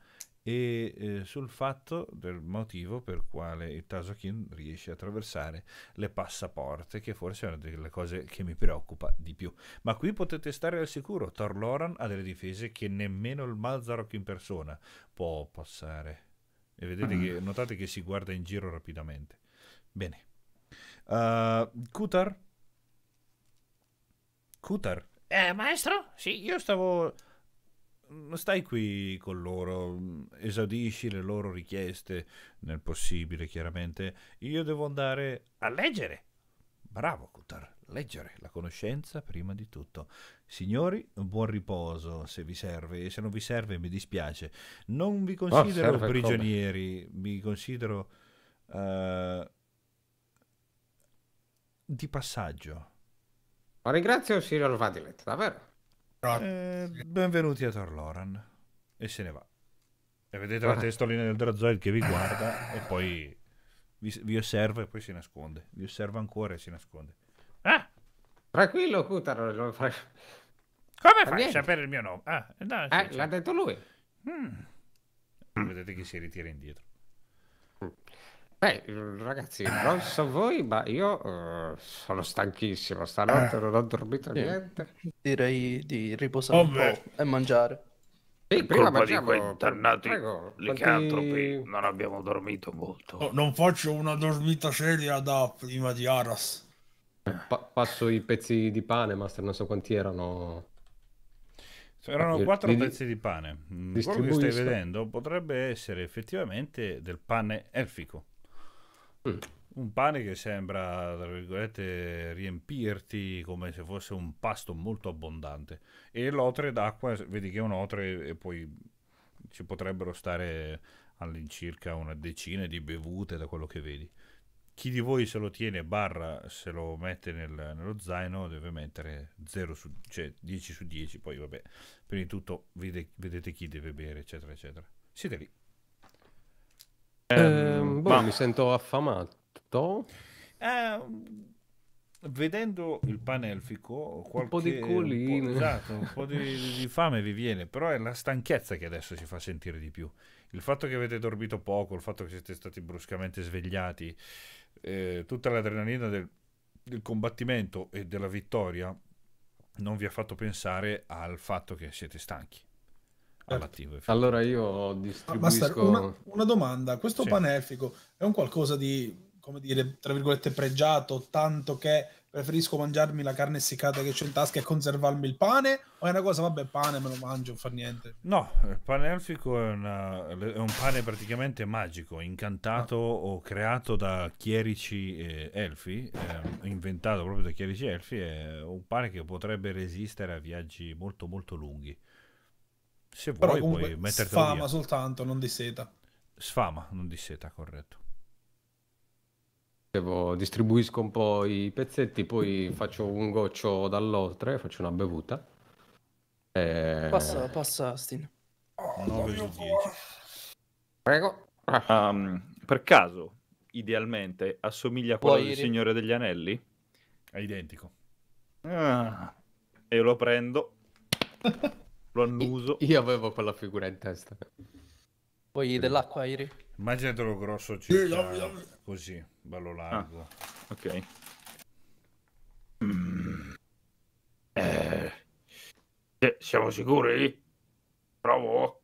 e eh, sul fatto del motivo per quale il Tasokin riesce a attraversare le passaporte, che forse è una delle cose che mi preoccupa di più. Ma qui potete stare al sicuro, Thor Loran ha delle difese che nemmeno il Malzarok in persona può passare. E vedete che, mm. notate che si guarda in giro rapidamente. Bene. Uh, Kutar? Kutar? Eh, maestro? Sì, io stavo... Mm, stai qui con loro, mm, esaudisci le loro richieste, nel possibile chiaramente. Io devo andare a leggere. Bravo, Kutar leggere, la conoscenza prima di tutto. Signori, buon riposo se vi serve e se non vi serve mi dispiace. Non vi oh, considero oh, prigionieri, come? mi considero uh, di passaggio. Ma ringrazio Cyril Vadilet, davvero. Eh, benvenuti a Torloran. E se ne va. E vedete la testolina del Drazoid che vi guarda e poi vi, vi osserva e poi si nasconde. Vi osserva ancora e si nasconde. Eh? Tranquillo, Cutaro. Come fai a sapere il mio nome? Ah, no, sì, eh, sì. l'ha detto lui. Mm. mm. Vedete che si ritira indietro. Beh, ragazzi, non so voi, ma io uh, sono stanchissimo. Stanotte non ho dormito niente. Direi di riposare oh, un beh. e mangiare. Sì, prima colpa di quei internati Prego, licantropi quanti... non abbiamo dormito molto. Oh, non faccio una dormita seria da prima di Aras. Eh. Pa passo i pezzi di pane, Master, non so quanti erano. Cioè, erano quattro pezzi di pane. Mm, quello che stai vedendo potrebbe essere effettivamente del pane elfico. Mm. Un pane che sembra, tra virgolette, riempirti come se fosse un pasto molto abbondante. E l'otre d'acqua, vedi che è un otre e poi ci potrebbero stare all'incirca una decina di bevute da quello che vedi chi di voi se lo tiene barra se lo mette nel, nello zaino deve mettere 0 su, cioè 10 su 10 poi vabbè prima di tutto vede, vedete chi deve bere eccetera eccetera siete lì eh, um, boh, ma... mi sento affamato eh, vedendo il pane elfico qualche, esatto, un po' di colina un po', esatto, un po' di, di fame vi viene però è la stanchezza che adesso si fa sentire di più il fatto che avete dormito poco il fatto che siete stati bruscamente svegliati eh, tutta l'adrenalina del, del combattimento e della vittoria non vi ha fatto pensare al fatto che siete stanchi. All'attivo, certo. allora io distribuisco... Master, una, una, domanda, questo sì. panefico è un qualcosa di come dire, tra virgolette pregiato, tanto che preferisco mangiarmi la carne essiccata che c'è in tasca e conservarmi il pane? O è una cosa, vabbè, pane me lo mangio, non fa niente? No, il pane elfico è, una, è un pane praticamente magico, incantato no. Ah. o creato da chierici eh, elfi, eh, inventato proprio da chierici elfi, è un pane che potrebbe resistere a viaggi molto molto lunghi. Se Però vuoi puoi mettertelo sfama via. soltanto, non di seta. Sfama, non di seta, corretto distribuisco un po' i pezzetti, poi faccio un goccio dall'oltre, faccio una bevuta. E... Eh, passa, passa, Astin. Oh, Prego. Um, per caso, idealmente, assomiglia a quello Vuoi del Signore degli Anelli? È identico. Ah, e lo prendo, lo annuso. Io avevo quella figura in testa. Poi dell'acqua, Iri? Immaginatelo grosso circa così, bello largo. Ah, ok. Mm. Eh. Siamo sicuri? Provo?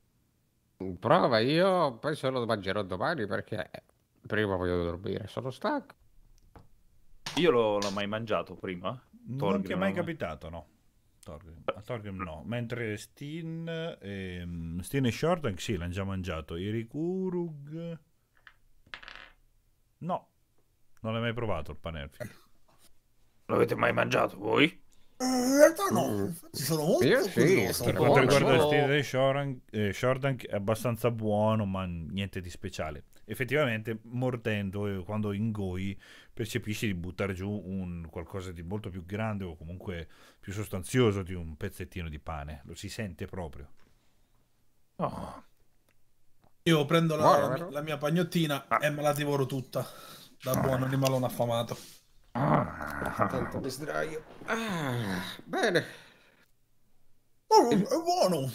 Prova, io poi se lo mangerò domani perché prima voglio dormire, sono stanco. Io l'ho, l'ho mai mangiato prima? Torgrim. Eh? Non ti è mai capitato, no? Torgrim. A Torgrim no. Mentre Steen e, ehm, Steen e Shortank sì, l'hanno già mangiato. I Rikurug... No. Non l'hai mai provato il Panerfi. L'avete mai mangiato voi? in realtà no, mm. ci sono molto Io curioso. Sì, per quanto riguarda il stile di Shoran, eh, è abbastanza buono, ma niente di speciale. Effettivamente, mordendo, eh, quando ingoi, percepisci di buttare giù un qualcosa di molto più grande o comunque più sostanzioso di un pezzettino di pane. Lo si sente proprio. Oh. Io prendo la, Buono, la mia pagnottina ah. e me la divoro tutta, da buon animalone affamato. Ah. Tanto mi Ah, bene. Oh, è buono.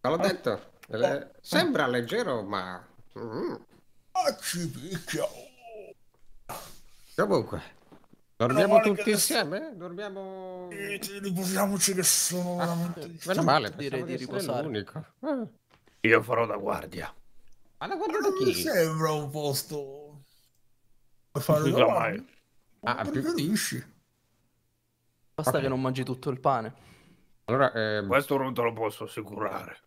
Te l'ho detto. Le... Eh, oh. Sembra leggero, ma... Mm. Ah, ci picchia. Comunque, dormiamo tutti che... insieme? Dormiamo... E, riposiamoci che sono ah, veramente... Meno male, direi di riposare. L'unico. Ah. Io farò da guardia. Ma la guardia ma da chi? Mi sembra un posto... Per fare da guardia. Ah, più... Basta okay. che non mangi tutto il pane. Allora, ehm... Questo non te lo posso assicurare.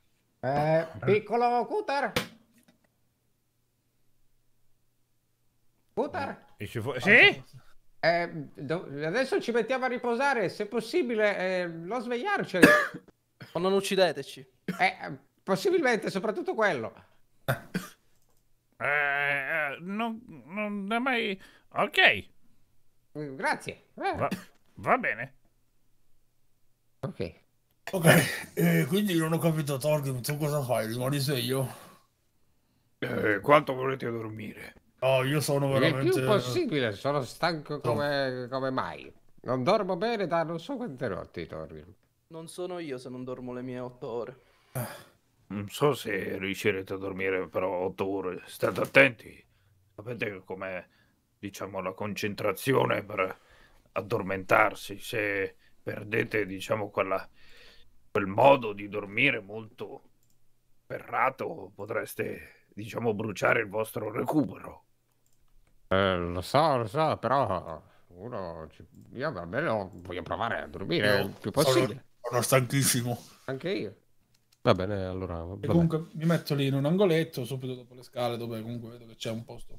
Eh, piccolo Cutter. Cutter. Sì? Eh, adesso ci mettiamo a riposare, se possibile, eh, non svegliarci. o non uccideteci. Eh, possibilmente, soprattutto quello. Eh, eh non, non è mai... Ok. Mm, grazie. Eh. Va, va bene. Ok. Ok, eh, quindi non ho capito Torgrim, tu cosa fai? Rimani sveglio? Eh, quanto volete dormire? Oh, io sono veramente... Il più possibile, sono stanco come, no. come mai. Non dormo bene da non so quante notti, Torgrim. Non sono io se non dormo le mie otto ore. Eh, non so se riuscirete a dormire però otto ore. State attenti. Sapete com'è, diciamo, la concentrazione per addormentarsi. Se perdete, diciamo, quella, quel modo di dormire molto ferrato, potreste, diciamo, bruciare il vostro recupero. Eh, lo so, lo so, però uno ci... io va bene, voglio provare a dormire il più possibile. Sono, sono stanchissimo. Anche io. Va bene, allora. Va bene. comunque mi metto lì in un angoletto subito dopo le scale, dove comunque vedo che c'è un posto.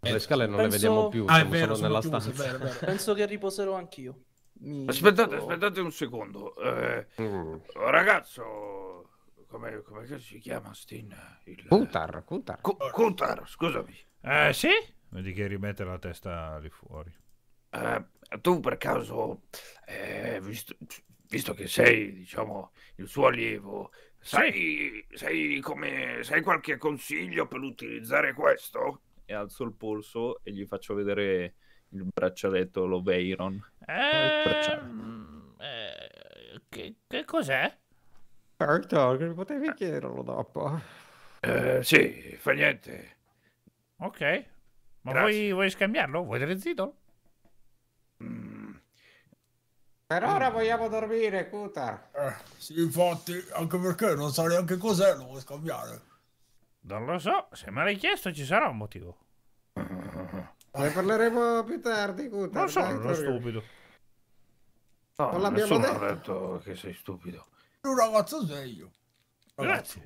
Le scale non Penso... le vediamo più, ah, vero, nella chiuse, stanza. Vero, vero. Penso che riposerò anch'io. Mi... Aspettate, aspettate un secondo. Eh, mm. Oh, ragazzo, come, come si chiama Stin? Il... Kuntar, Kuntar. Kuntar, scusami. Eh, sì? Vedi che rimette la testa lì fuori. Eh, tu per caso, eh, visto, visto, che sei, diciamo, il suo allievo, sai, sai, come, sai qualche consiglio per utilizzare questo? E alzo il polso e gli faccio vedere il braccialetto lo Loveiron. Eh, eh, che, che cos'è? Certo, che potevi chiederlo dopo. Eh, sì, fa niente. Ok. Ma vuoi, vuoi, scambiarlo? Vuoi drizzito? Mm. Per mm. ora mm. vogliamo dormire, Kutar. Eh, sì, infatti, anche perché non sa neanche cos'è, lo vuoi scambiare. Non lo so, se me l'hai chiesto ci sarà un motivo. Ne parleremo più tardi, Guter. Non sono uno stupido. No, non l'abbiamo detto. ha detto che sei stupido. Un ragazzo sveglio. Grazie.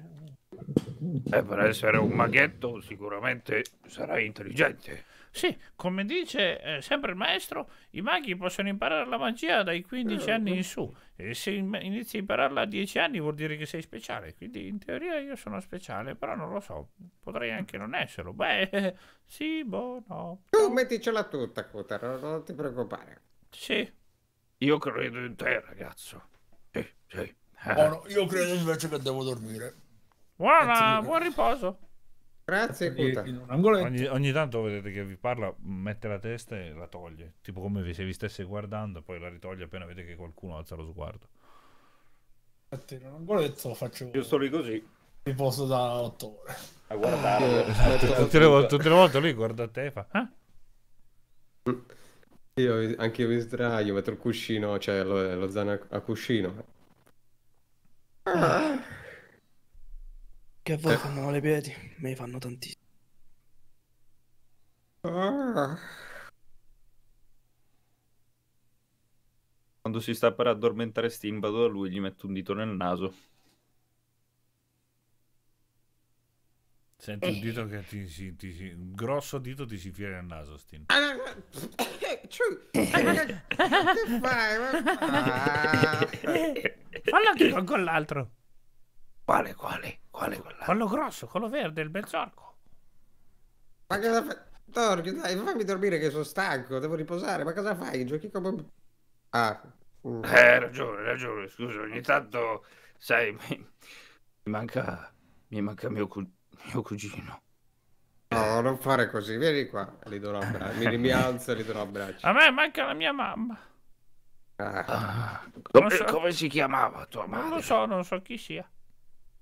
Eh, per essere un maghetto sicuramente sarai intelligente. Sì, come dice eh, sempre il maestro, i maghi possono imparare la magia dai 15 eh, anni in eh. su e se inizi a impararla a 10 anni vuol dire che sei speciale, quindi in teoria io sono speciale, però non lo so, potrei anche non esserlo. Beh, sì, boh, no. Tu metticela tutta, Kutaro, non ti preoccupare. Sì. Io credo in te, ragazzo. Sì, sì. Buono, oh, io credo invece che devo dormire. Buona, eh, buon riposo. Grazie, Cuta. Ogni, ogni, tanto vedete che vi parla, mette la testa e la toglie, tipo come se vi stesse guardando, poi la ritoglie appena vede che qualcuno alza lo sguardo. Infatti, non lo faccio. Io sto lì così. Mi posso da 8 ore a guardare. Eh, tutte, le volte, tutte le volte lui guarda te e fa. Eh? Io anche io mi sdraio, metto il cuscino, cioè lo, lo zaino a cuscino. Ah. Che a voi cioè eh. fanno male i piedi, me li fanno tantissimo. Quando si sta per addormentare Stimbado, lui gli mette un dito nel naso. Senti un dito che ti, si, ti si, un grosso dito ti si fiera nel naso, Stin. Ah, eh, che fai? Fallo anche con l'altro. Quale, quale? Quale quella? Quello grosso, quello verde, il bel zorco. Ma cosa fai? Torchio, dai, fammi dormire che sono stanco, devo riposare. Ma cosa fai? Giochi come... Ah. Mm. Eh, ragione, ragione, scusa. Ogni tanto, sai, mi, mi manca... Mi manca mio, cu... mio cugino. No, non fare così, vieni qua, li do un abbraccio, mi, alzo e li do un abbraccio. A me manca la mia mamma. Ah. Ah. Come, so... come si chiamava tua mamma? Non lo so, non so chi sia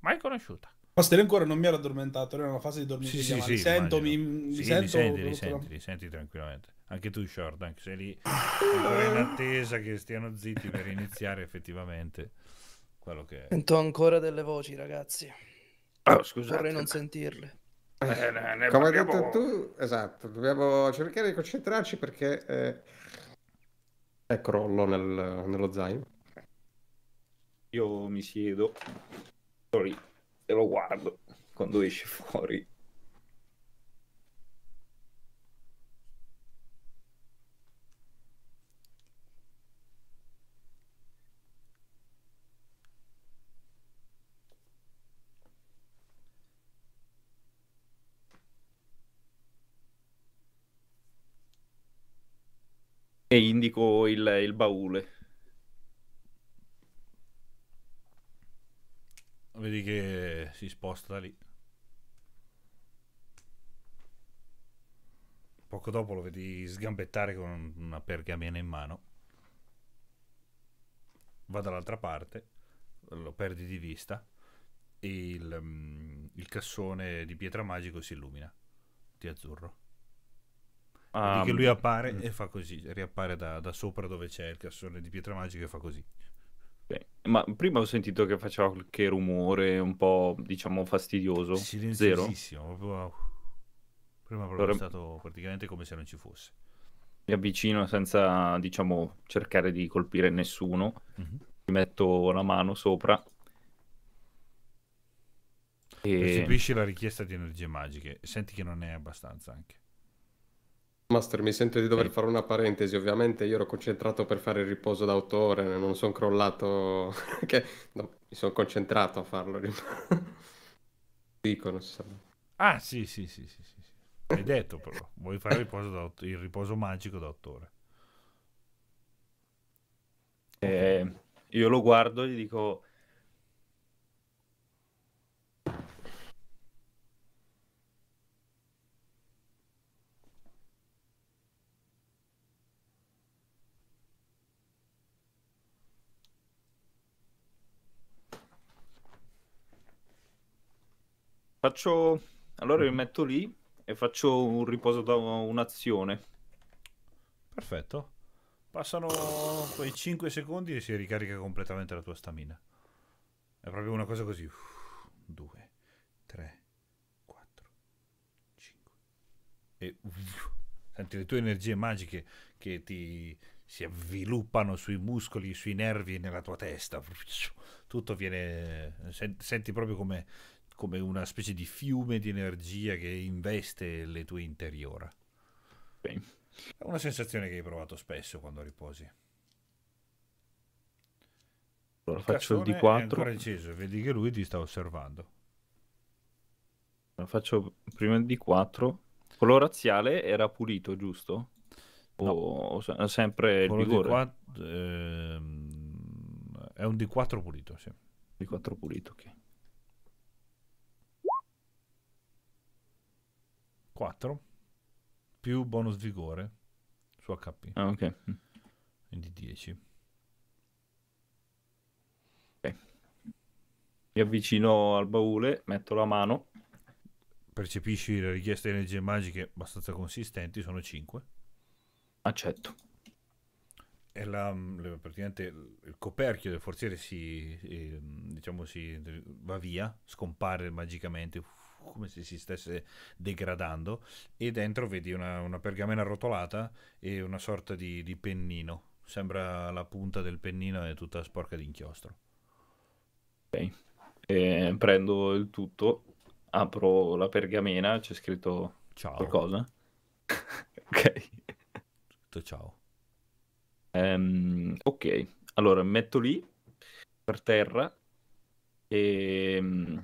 mai conosciuta. Ma Stella ancora non mi ero addormentato, ero in una fase di dormire. Sì, sì, sento, mi, mi sì, sento, mi senti, mi senti, mi senti tranquillamente. Anche tu, Short, anche se lì in attesa che stiano zitti per iniziare effettivamente quello che... Sento ancora delle voci, ragazzi. Oh, scusate. Vorrei non sentirle. Eh, eh ne, Come hai detto tu, esatto, dobbiamo cercare di concentrarci perché eh, è crollo nel, nello zaino. Io mi siedo lì e lo guardo quando esce fuori. E indico il, il baule. Vedi che si sposta da lì. Poco dopo lo vedi sgambettare con una pergamena in mano. Va dall'altra parte, lo perdi di vista e il, mm, il cassone di pietra magico si illumina di azzurro. Um, che lui appare e fa così, riappare da, da sopra dove c'è il cassone di pietra magica e fa così. Ma prima ho sentito che faceva qualche rumore un po', diciamo, fastidioso. Silenziosissimo, Zero. proprio... Uh, prima proprio allora... è stato praticamente come se non ci fosse. Mi avvicino senza, diciamo, cercare di colpire nessuno. Mm-hmm. metto la mano sopra. E... Percepisci la richiesta di energie magiche. Senti che non è abbastanza anche. Master, mi sento di dover fare una parentesi, ovviamente io ero concentrato per fare il riposo d'autore, non sono crollato, che... no, mi sono concentrato a farlo. Dico, non si sa. Ah sì, sì, sì, sì, sì. hai detto però, vuoi fare il riposo, il riposo magico d'autore. Eh, io lo guardo e gli dico, Faccio... Allora mi mm. metto lì e faccio un riposo da un'azione. Perfetto. Passano quei 5 secondi e si ricarica completamente la tua stamina. È proprio una cosa così. 2, 3, 4, 5. E senti le tue energie magiche che ti si avviluppano sui muscoli, sui nervi, e nella tua testa. Tutto viene... Senti proprio come come una specie di fiume di energia che investe le tue interiora. È una sensazione che hai provato spesso quando riposi. Allora, il faccio il D4. È ancora acceso, vedi che lui ti sta osservando. Allora, faccio prima il D4. Colore razziale era pulito, giusto? No. O, o sempre Quello il vigore? D4, ehm, è un D4 pulito, sì. D4 pulito, ok. 4 più bonus vigore su HP. Ah, ok. Mm. Quindi 10. Ok. Mi avvicino al baule, metto la mano. Percepisci le richieste di energie magiche abbastanza consistenti, sono 5. Accetto. E la, mm, praticamente il coperchio del forziere si, ehm, diciamo, si va via, scompare magicamente. Uff come se si stesse degradando e dentro vedi una, una pergamena rotolata e una sorta di, di pennino sembra la punta del pennino è tutta sporca di inchiostro ok e prendo il tutto apro la pergamena c'è scritto ciao. qualcosa ok tutto ciao um, ok allora metto lì per terra e mm,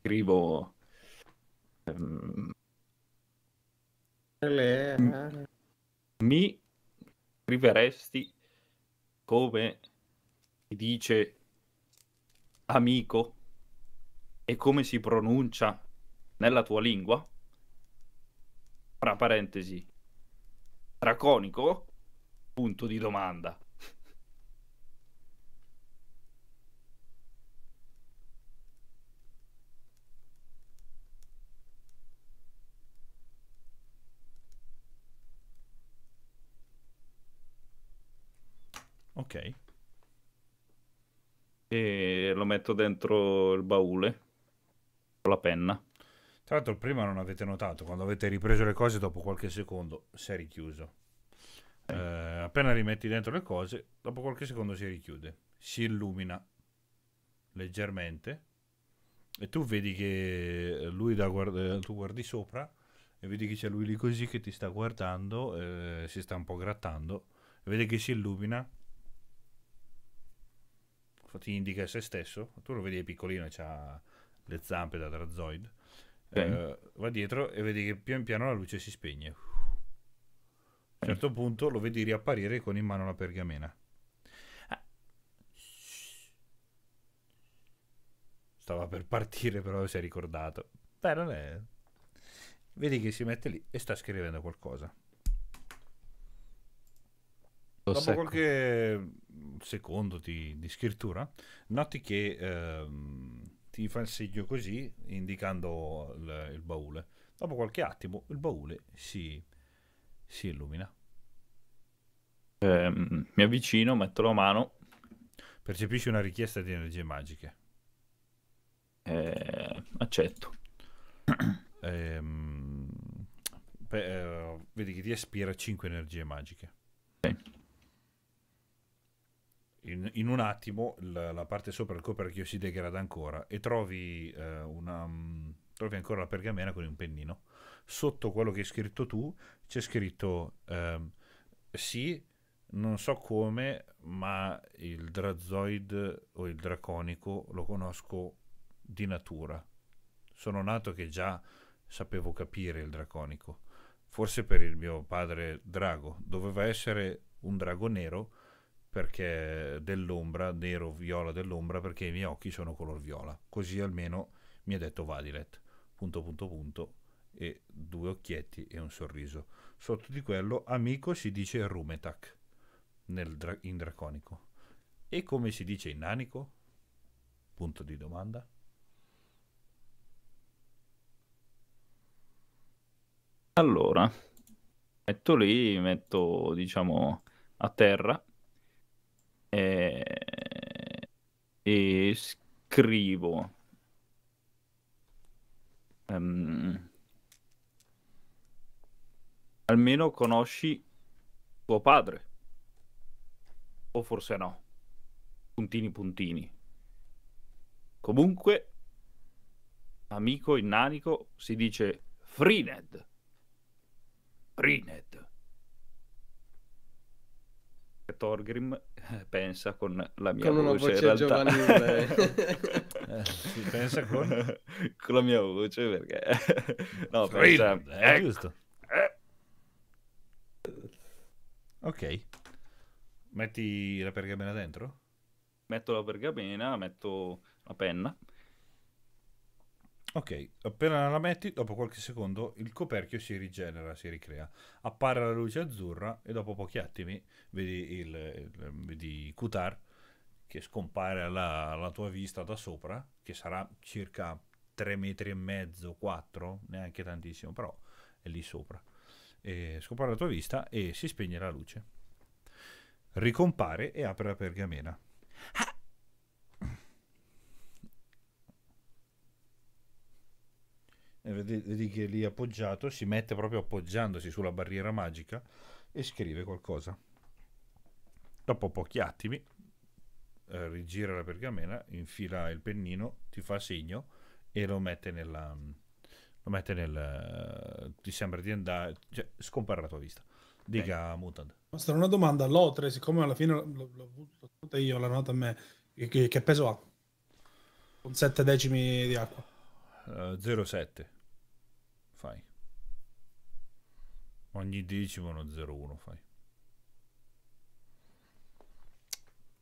scrivo Ehm, ehm, mi scriveresti come si dice amico e come si pronuncia nella tua lingua? Tra parentesi, draconico? Punto di domanda. Ok. E lo metto dentro il baule con la penna. Tra l'altro, prima non avete notato, quando avete ripreso le cose, dopo qualche secondo si è richiuso. Eh. appena rimetti dentro le cose, dopo qualche secondo si richiude, si illumina leggermente e tu vedi che lui da guarda, eh, tu guardi sopra e vedi che c'è lui lì così che ti sta guardando, eh, si sta un po' grattando, e vedi che si illumina ti indica se stesso, tu lo vedi è piccolino e ha le zampe da drazoid, okay. eh, va dietro e vedi che pian piano la luce si spegne. A un certo punto lo vedi riapparire con in mano la pergamena. Ah. Stava per partire, però si è ricordato. Beh, non è. Vedi che si mette lì e sta scrivendo qualcosa. Dopo secco. qualche mm, secondo di, di scrittura, noti che ehm, ti fa il segno così, indicando il, il, baule. Dopo qualche attimo il baule si, si illumina. Eh, mi avvicino, metto la mano. Percepisci una richiesta di energie magiche. Eh, accetto. Ehm, eh, beh, vedi che ti aspira 5 energie magiche. Okay in, in un attimo la, la, parte sopra il coperchio si degrada ancora e trovi, eh, una, mm, trovi ancora la pergamena con un pennino. Sotto quello che hai scritto tu c'è scritto ehm, sì, non so come, ma il Drazoid o il Draconico lo conosco di natura. Sono nato che già sapevo capire il Draconico. Forse per il mio padre Drago, doveva essere un drago nero perché dell'ombra, nero viola dell'ombra, perché i miei occhi sono color viola. Così almeno mi ha detto Vadilet. Punto punto punto e due occhietti e un sorriso. Sotto di quello amico si dice Rumetak dra- in draconico. E come si dice in nanico? Punto di domanda. Allora, metto lì, metto diciamo a terra e, eh, e scrivo um, almeno conosci tuo padre o forse no puntini puntini comunque amico innanico si dice Frined Frined Torgrim pensa con la mia con voce, voce in giovanile si eh, pensa con... con... la mia voce perché no Frida, pensa eh, ecco. è eh, giusto eh. ok metti la pergamena dentro? metto la pergamena metto la penna Ok, appena la metti, dopo qualche secondo il coperchio si rigenera, si ricrea. Appare la luce azzurra e dopo pochi attimi vedi, il, il vedi Qatar che scompare alla, alla, tua vista da sopra, che sarà circa 3 metri e mezzo, 4, neanche tantissimo, però è lì sopra. E scompare la tua vista e si spegne la luce. Ricompare e apre la pergamena. Ah! Eh, vedi che lì appoggiato, si mette proprio appoggiandosi sulla barriera magica e scrive qualcosa. Dopo pochi attimi eh, rigira la pergamena, infila il pennino, ti fa segno e lo mette nella... Lo mette nel... Eh, ti sembra di andare... Cioè, scompare la tua vista. Dica okay. Mutant. Mostra una domanda all'Otre, siccome alla fine l'ho avuta io, la nota a me, che, che peso ha? Con 7 decimi di acqua. 0,7. Eh, fai. Ogni decimo uno 0,1 fai.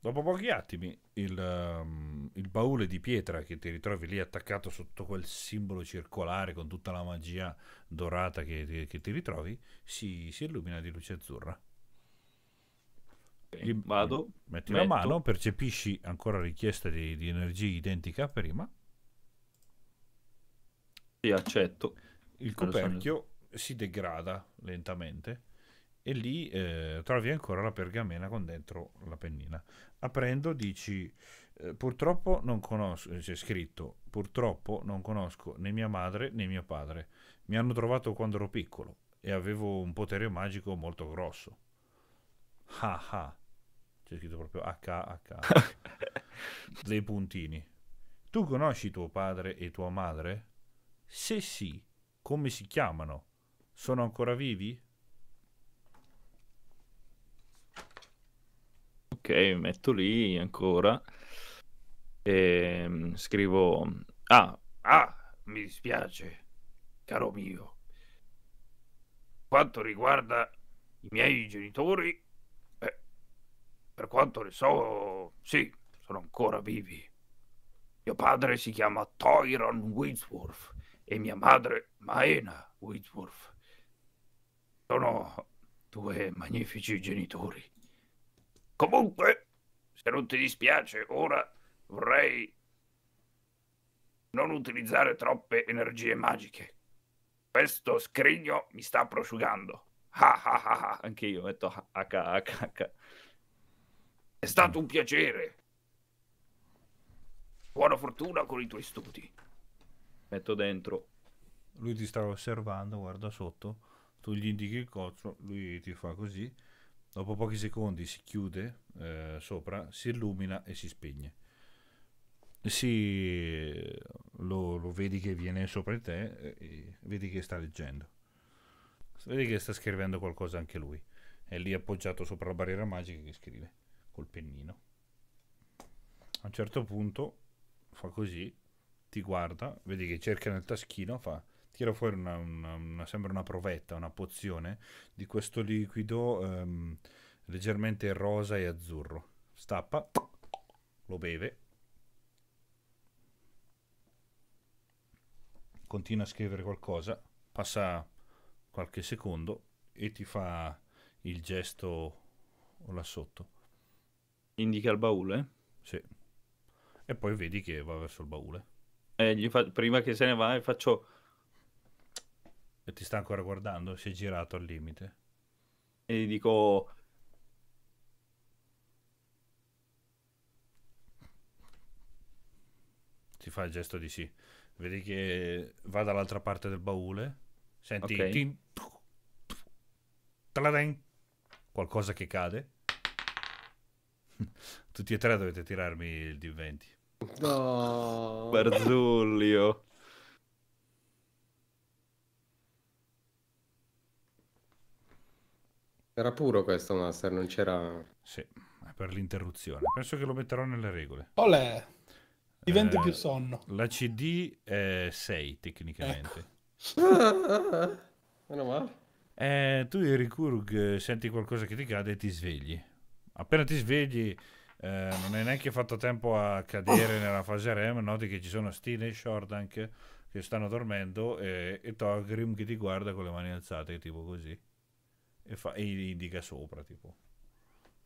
Dopo pochi attimi il, um, il, baule di pietra che ti ritrovi lì attaccato sotto quel simbolo circolare con tutta la magia dorata che, che ti ritrovi si, si, illumina di luce azzurra. Okay, vado. Metti metto. la mano, percepisci ancora richiesta di, di energia identica a prima. Sì, accetto il coperchio si degrada lentamente e lì eh, trovi ancora la pergamena con dentro la pennina. Aprendo dici, eh, purtroppo non conosco, c'è scritto, purtroppo non conosco né mia madre né mio padre. Mi hanno trovato quando ero piccolo e avevo un potere magico molto grosso. Ah ah, c'è scritto proprio HH, dei puntini. Tu conosci tuo padre e tua madre? Se sì, come si chiamano? Sono ancora vivi? Ok, metto lì ancora e ehm, scrivo ah, ah, mi dispiace, caro mio. Quanto riguarda i miei genitori, eh, per quanto ne so, sì, sono ancora vivi. Mio padre si chiama Toyron Winsworth e mia madre Maena Whitworth. Sono due magnifici genitori. Comunque, se non ti dispiace, ora vorrei non utilizzare troppe energie magiche. Questo scrigno mi sta prosciugando. Ha, ha, Anche io metto HHH. È stato un piacere. Buona fortuna con i tuoi studi metto dentro. Lui ti sta osservando, guarda sotto, tu gli indichi il cozzo, lui ti fa così, dopo pochi secondi si chiude eh, sopra, si illumina e si spegne. Sì, lo, lo vedi che viene sopra di te eh, e vedi che sta leggendo. Vedi che sta scrivendo qualcosa anche lui. È lì appoggiato sopra la barriera magica che scrive col pennino. A un certo punto fa così, ti guarda, vedi che cerca nel taschino, fa, tira fuori una, una, una sembra una provetta, una pozione di questo liquido ehm, leggermente rosa e azzurro. Stappa, lo beve. Continua a scrivere qualcosa, passa qualche secondo e ti fa il gesto là sotto. Indica il baule? Sì. E poi vedi che va verso il baule eh, fa... prima che se ne va, e faccio... E ti sta ancora guardando, si è girato al limite. E gli dico... si fa il gesto di sì. Vedi che va dall'altra parte del baule. Senti... Okay. Tin, taladen, qualcosa che cade. Tutti e tre dovete tirarmi il D20. No. Barzullio. Oh. Era puro questo master, non c'era... Sì, per l'interruzione. Penso che lo metterò nelle regole. Olè! Diventi eh, più sonno. La CD è 6 tecnicamente. Ecco. Meno male. Eh, tu, Eric Kurg, senti qualcosa che ti cade e ti svegli. Appena ti svegli eh, non hai neanche fatto tempo a cadere oh. nella fase REM, noti che ci sono Steele e Short anche che stanno dormendo e, e Torgrim che ti guarda con le mani alzate, tipo così, e, fa, e gli dica sopra, tipo.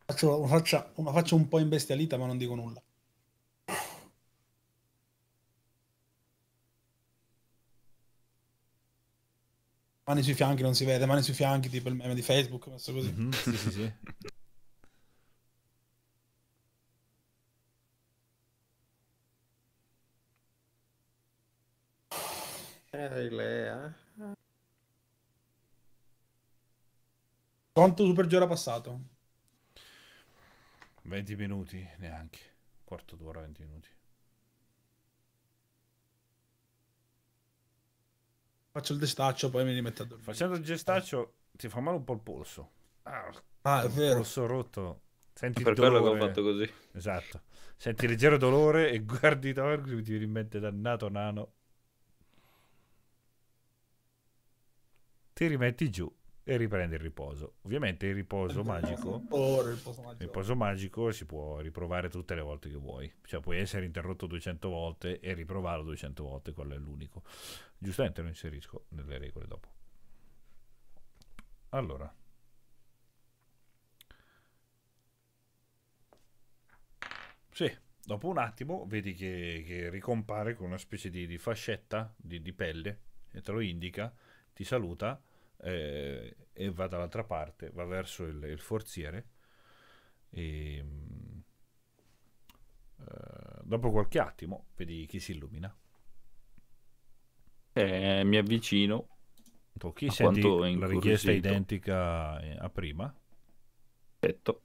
Faccio una faccia, una faccia un po' imbestialita, ma non dico nulla. Mani sui fianchi, non si vede, mani sui fianchi, tipo il meme di Facebook, messo così. Mm-hmm, sì, sì, sì. Lea. Eh? Quanto Super ha passato? 20 minuti neanche, quarto d'ora 20 minuti. Faccio il gestaccio, poi mi rimetto a dormire. Facendo il gestaccio ti fa male un po' il polso. Ah, ah è vero. Il Polso rotto. Senti per quello che ho fatto così. Esatto. Senti leggero dolore e guardi Torgrim ti viene in mente dannato nano. ti rimetti giù e riprendi il riposo. Ovviamente il riposo magico. Il riposo magico si può riprovare tutte le volte che vuoi. Cioè puoi essere interrotto 200 volte e riprovarlo 200 volte, quello è l'unico. Giustamente lo inserisco nelle regole dopo. Allora. Sì, dopo un attimo vedi che, che ricompare con una specie di, di fascetta di, di pelle e te lo indica, ti saluta eh, e va dall'altra parte, va verso il, il forziere. E, eh, dopo qualche attimo vedi chi si illumina. Eh, mi avvicino. Tu chi senti la richiesta identica eh, a prima? Aspetto.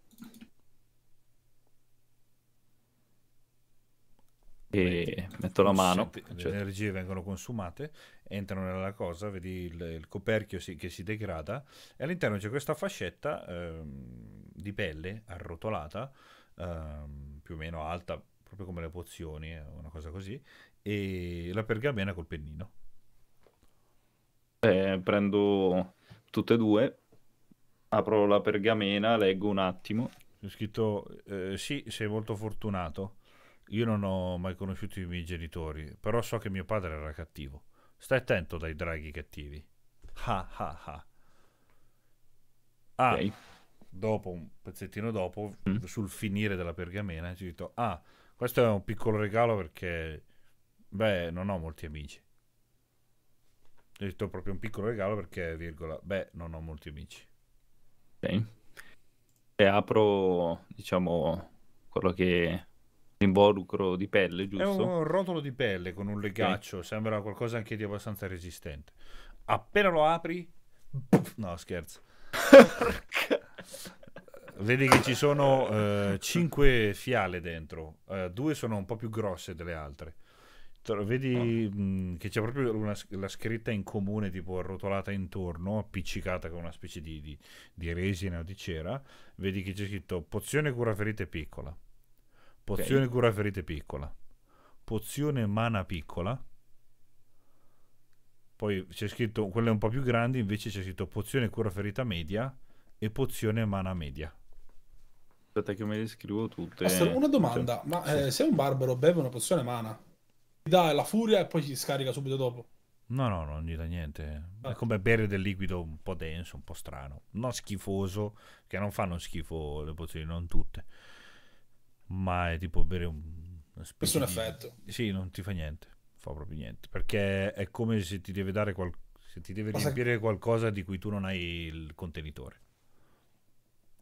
e metto la mano. Senti, cioè... Le certo. energie vengono consumate, entrano nella cosa, vedi il, il coperchio si, che si degrada e all'interno c'è questa fascetta ehm, di pelle arrotolata, ehm, più o meno alta, proprio come le pozioni, eh, una cosa così, e la pergamena col pennino. Eh, prendo tutte e due, apro la pergamena, leggo un attimo. C'è scritto, eh, sì, sei molto fortunato io non ho mai conosciuto i miei genitori, però so che mio padre era cattivo. Stai attento dai draghi cattivi. Ha ha ha. Ah, okay. dopo, un pezzettino dopo, mm. sul finire della pergamena, ci detto, ah, questo è un piccolo regalo perché, beh, non ho molti amici. Ho detto proprio un piccolo regalo perché, virgola, beh, non ho molti amici. Ok. E apro, diciamo, quello che involucro di pelle, giusto? È un rotolo di pelle con un legaccio, okay. sembra qualcosa anche di abbastanza resistente. Appena lo apri... No, scherzo. Vedi che ci sono uh, eh, 5 fiale dentro, uh, due sono un po' più grosse delle altre. Vedi mh, ah. mm, che c'è proprio una, la scritta in comune, tipo arrotolata intorno, appiccicata con una specie di, di, di resina o di cera. Vedi che c'è scritto pozione cura ferite piccola. Pozione okay. cura ferite piccola. Pozione mana piccola. Poi c'è scritto, quelle un po' più grandi, invece c'è scritto pozione cura ferita media e pozione mana media. Aspetta che me le scrivo tutte. Astro, una cioè, domanda, cioè, ma sì. eh, se un barbaro beve una pozione mana, gli dà la furia e poi si scarica subito dopo? No, no, non gli dà niente. È ah. come bere del liquido un po' denso, un po' strano. Non schifoso, che non fanno schifo le pozioni, non tutte ma è tipo bere un... Questo un effetto. Di... Sì, non ti fa niente, fa proprio niente, perché è come se ti deve dare qualcosa, se ti deve riempire sai... qualcosa di cui tu non hai il contenitore,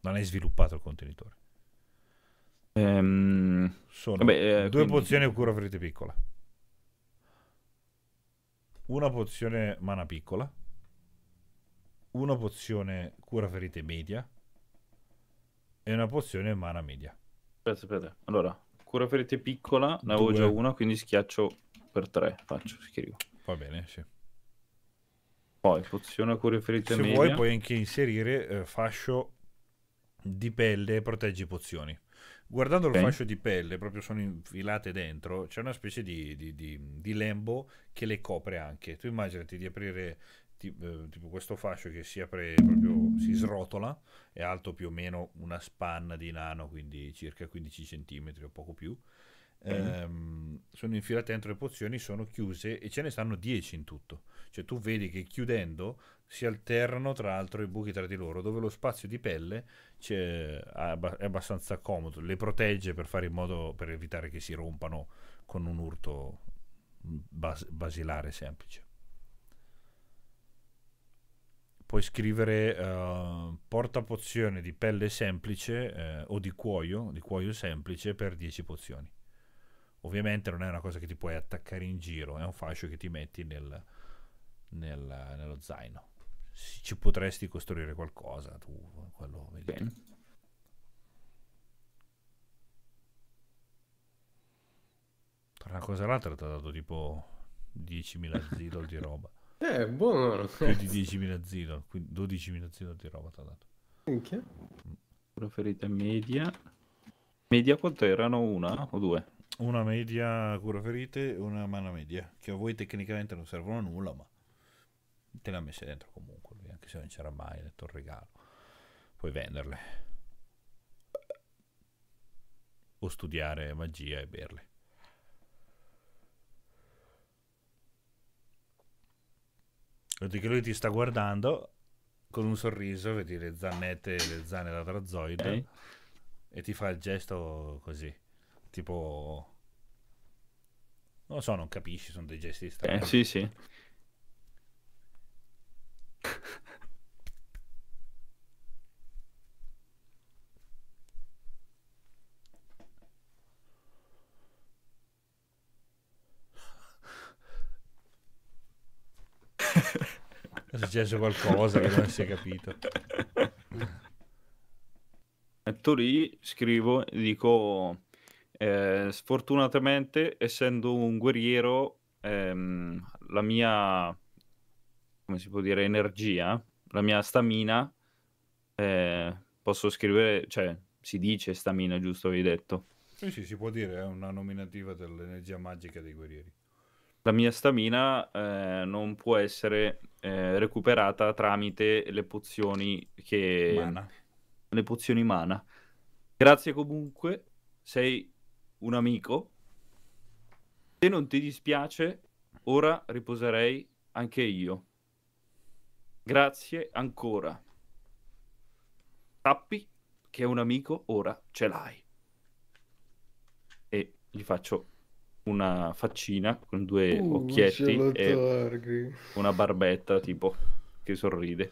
non hai sviluppato il contenitore. Ehm... Sono Vabbè, eh, due quindi... pozioni o cura ferite piccola. Una pozione mana piccola, una pozione cura ferite media e una pozione mana media. Aspetta, aspetta. Allora, cura ferite piccola, ne avevo già una, quindi schiaccio per tre. Faccio scrivo. Va bene, sì. Poi, pozione cura ferite Se vuoi puoi anche inserire eh, fascio di pelle proteggi pozioni. Guardando okay. il fascio di pelle, proprio sono infilate dentro, c'è una specie di, di, di, di lembo che le copre anche. Tu immaginati di aprire eh, tipo questo fascio che si apre proprio, si srotola, è alto più o meno una spanna di nano, quindi circa 15 cm o poco più. Mm. Ehm, sono infilate dentro le pozioni, sono chiuse e ce ne stanno 10 in tutto. Cioè tu vedi che chiudendo si alternano tra l'altro i buchi tra di loro, dove lo spazio di pelle è abbastanza comodo, le protegge per fare in modo per evitare che si rompano con un urto bas- basilare semplice puoi scrivere uh, porta pozione di pelle semplice eh, o di cuoio, di cuoio semplice per 10 pozioni. Ovviamente non è una cosa che ti puoi attaccare in giro, è un fascio che ti metti nel, nel, nello zaino. ci potresti costruire qualcosa, tu, quello Bene. Tra una cosa e l'altra ti ha dato tipo 10.000 zidol di roba. Eh, buono. Più di 10.000 zero, 12.000 zero di roba ti ha dato. Minchia. Una ferita media. Media quanto erano? Una o due? Una media cura ferite e una mano media, che a voi tecnicamente non servono a nulla, ma te le ha messe dentro comunque, anche se non c'era mai, hai detto un regalo. Puoi venderle. O studiare magia e berle. Vedi che lui ti sta guardando con un sorriso, vedi le zannette, le zanne da trazoid okay. e ti fa il gesto così, tipo... Non lo so, non capisci, sono dei gesti eh, strani. Eh, sì, sì. successo qualcosa che non si è capito. Metto lì, scrivo e dico, eh, sfortunatamente, essendo un guerriero, ehm, la mia, come si può dire, energia, la mia stamina, eh, posso scrivere, cioè, si dice stamina, giusto, avevi detto? Sì, sì, si può dire, è una nominativa dell'energia magica dei guerrieri la mia stamina eh, non può essere eh, recuperata tramite le pozioni che... Mana. Le pozioni mana. Grazie comunque, sei un amico. Se non ti dispiace, ora riposerei anche io. Grazie ancora. Sappi che un amico ora ce l'hai. E gli faccio una faccina con due uh, occhietti e una barbetta tipo che sorride.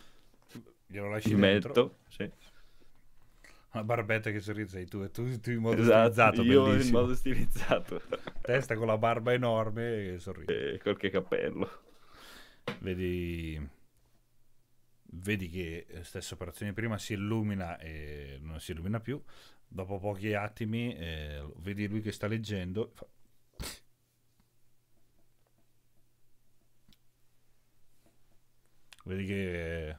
Glielo lasci Gli metto, sì. Una barbetta che sorride sei tu, tu, tu in modo esatto, stilizzato. Io bellissimo. in modo stilizzato. Testa con la barba enorme e sorride. E qualche cappello. Vedi... Vedi che stessa operazione prima si illumina e non si illumina più. Dopo pochi attimi eh, vedi lui che sta leggendo. Fa Vedi che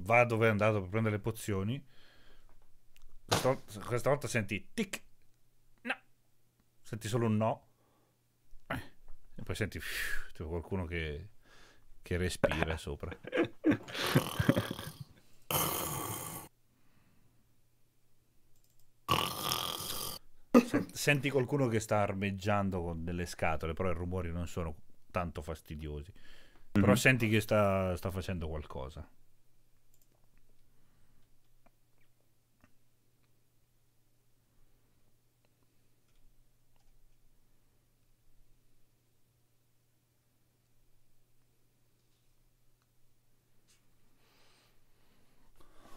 va dove è andato per prendere le pozioni. Questa, questa volta senti tic. No. Senti solo un no. Eh. E poi senti c'è qualcuno che, che respira sopra. Senti qualcuno che sta armeggiando con delle scatole, però i rumori non sono tanto fastidiosi. Però mm-hmm. senti che sta, sta facendo qualcosa.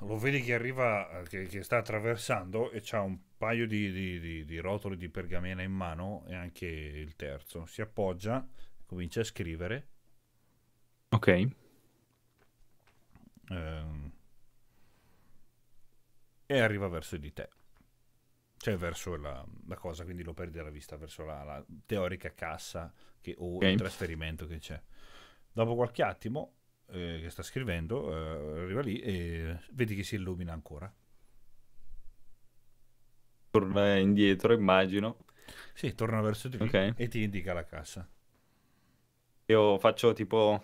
lo vedi che arriva, eh, che, che sta attraversando e ha un paio di, di, di, di, rotoli di pergamena in mano e anche il terzo. Si appoggia, comincia a scrivere Ok. Ehm, e arriva verso di te, cioè verso la, la cosa, quindi lo perdi alla vista, verso la, la teorica cassa che, o okay. il trasferimento che c'è. Dopo qualche attimo eh, che sta scrivendo, eh, arriva lì e vedi che si illumina ancora. Torna indietro, immagino. Sì, torna verso di te okay. e ti indica la cassa. Io faccio tipo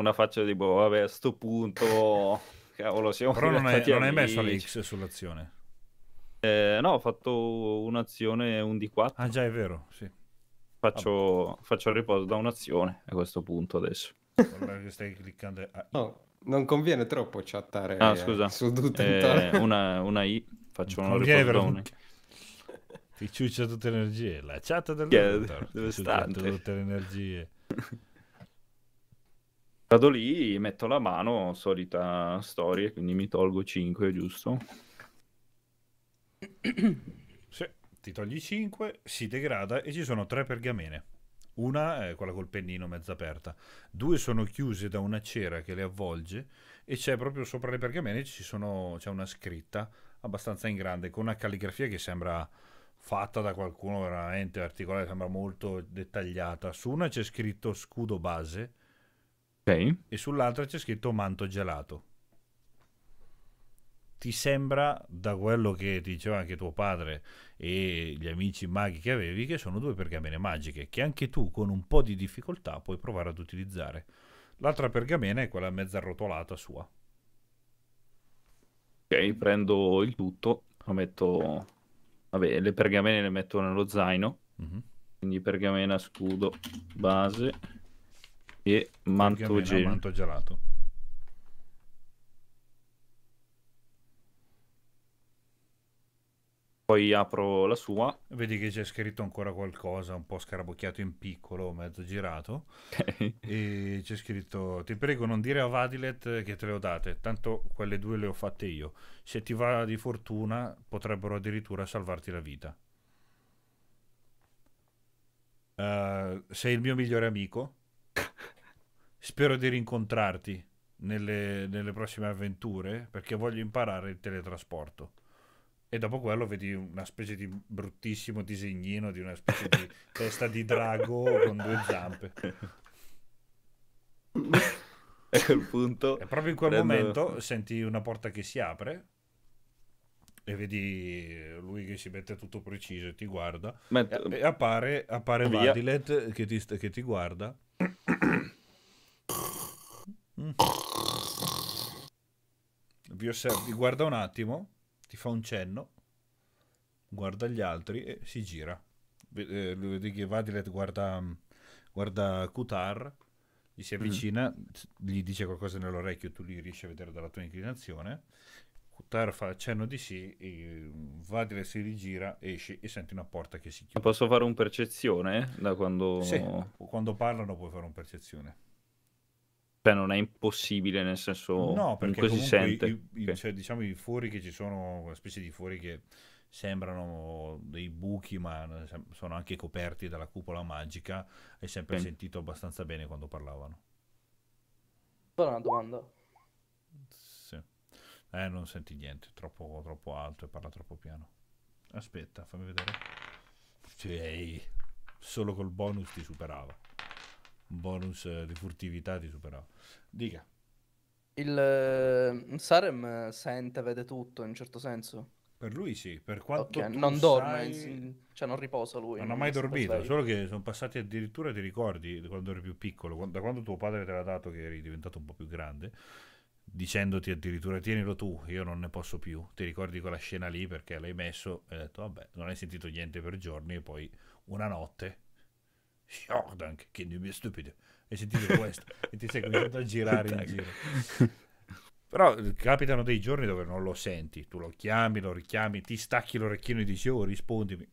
una faccia di boh, vabbè, a sto punto, cavolo, siamo Però non, è, non hai messo l'X sull'azione? Eh, no, ho fatto un'azione 1 un di 4. Ah già, è vero, sì. Faccio, ah. faccio il riposo da un'azione a questo punto adesso. stai cliccando a... oh, non conviene troppo chattare ah, scusa. Eh, su tutto eh, una, una, I, faccio non un riposo Ti ciuccia tutte le energie, la chat del yeah, dove sta tutte le energie. Vado lì, metto la mano, solita storia, quindi mi tolgo 5, giusto? Sì, ti togli 5, si degrada e ci sono tre pergamene. Una è quella col pennino mezza aperta, due sono chiuse da una cera che le avvolge e c'è proprio sopra le pergamene sono, c'è una scritta abbastanza in grande con una calligrafia che sembra fatta da qualcuno veramente particolare, sembra molto dettagliata. Su una c'è scritto scudo base Okay. E sull'altra c'è scritto manto gelato. Ti sembra, da quello che diceva anche tuo padre e gli amici maghi che avevi, che sono due pergamene magiche che anche tu con un po' di difficoltà puoi provare ad utilizzare. L'altra pergamena è quella mezza arrotolata sua. Ok, prendo il tutto, lo metto... Vabbè, le pergamene le metto nello zaino. Mm-hmm. Quindi pergamena, scudo, base, e manto, gel. manto gelato. Poi apro la sua. Vedi che c'è scritto ancora qualcosa, un po' scarabocchiato in piccolo, mezzo girato. E c'è scritto: Ti prego, non dire a Vadilet che te le ho date, tanto quelle due le ho fatte io. Se ti va di fortuna, potrebbero addirittura salvarti la vita. Uh, sei il mio migliore amico Spero di rincontrarti nelle, nelle prossime avventure perché voglio imparare il teletrasporto. E dopo quello vedi una specie di bruttissimo disegnino di una specie di testa di drago con due zampe. E quel punto... E proprio in quel prendo... momento senti una porta che si apre e vedi lui che si mette tutto preciso e ti guarda. Met- e appare, appare Vadilet che ti, che ti guarda. Mm. Vi osserva, vi guarda un attimo, ti fa un cenno, guarda gli altri e si gira. Eh, vedi che Vadilet guarda, guarda Kutar, gli si mm. avvicina, mm. gli dice qualcosa nell'orecchio, tu li riesci a vedere dalla tua inclinazione. Kutar fa cenno di sì, e Vadilet si rigira, esce e senti una porta che si chiude. Posso fare un percezione da quando... Sì, quando parlano puoi fare un percezione. Cioè, non è impossibile, nel senso... No, perché si sente. I, i, okay. cioè, diciamo, i fuori che ci sono, una specie di fuori che sembrano dei buchi, ma sono anche coperti dalla cupola magica. Hai sempre okay. sentito abbastanza bene quando parlavano. Però una domanda. Sì. Eh, non senti niente, troppo, troppo alto e parla troppo piano. Aspetta, fammi vedere. Cioè, solo col bonus ti superava bonus di furtività ti superava. Dica. Il eh, Sarem sente, vede tutto in un certo senso. Per lui sì, per quanto okay, non sai... dorme, cioè non riposa lui. non ha mai dormito, solo che sono passati addirittura, ti ricordi, quando eri più piccolo, da quando tuo padre te l'ha dato che eri diventato un po' più grande, dicendoti addirittura tienilo tu, io non ne posso più. Ti ricordi quella scena lì perché l'hai messo e hai detto vabbè, non hai sentito niente per giorni e poi una notte Jordan, che nome stupido. E sentite questo, e ti sei cominciato a girare in giro. Però eh, capitano dei giorni dove non lo senti, tu lo chiami, lo richiami, ti stacchi l'orecchino e dici oh rispondimi,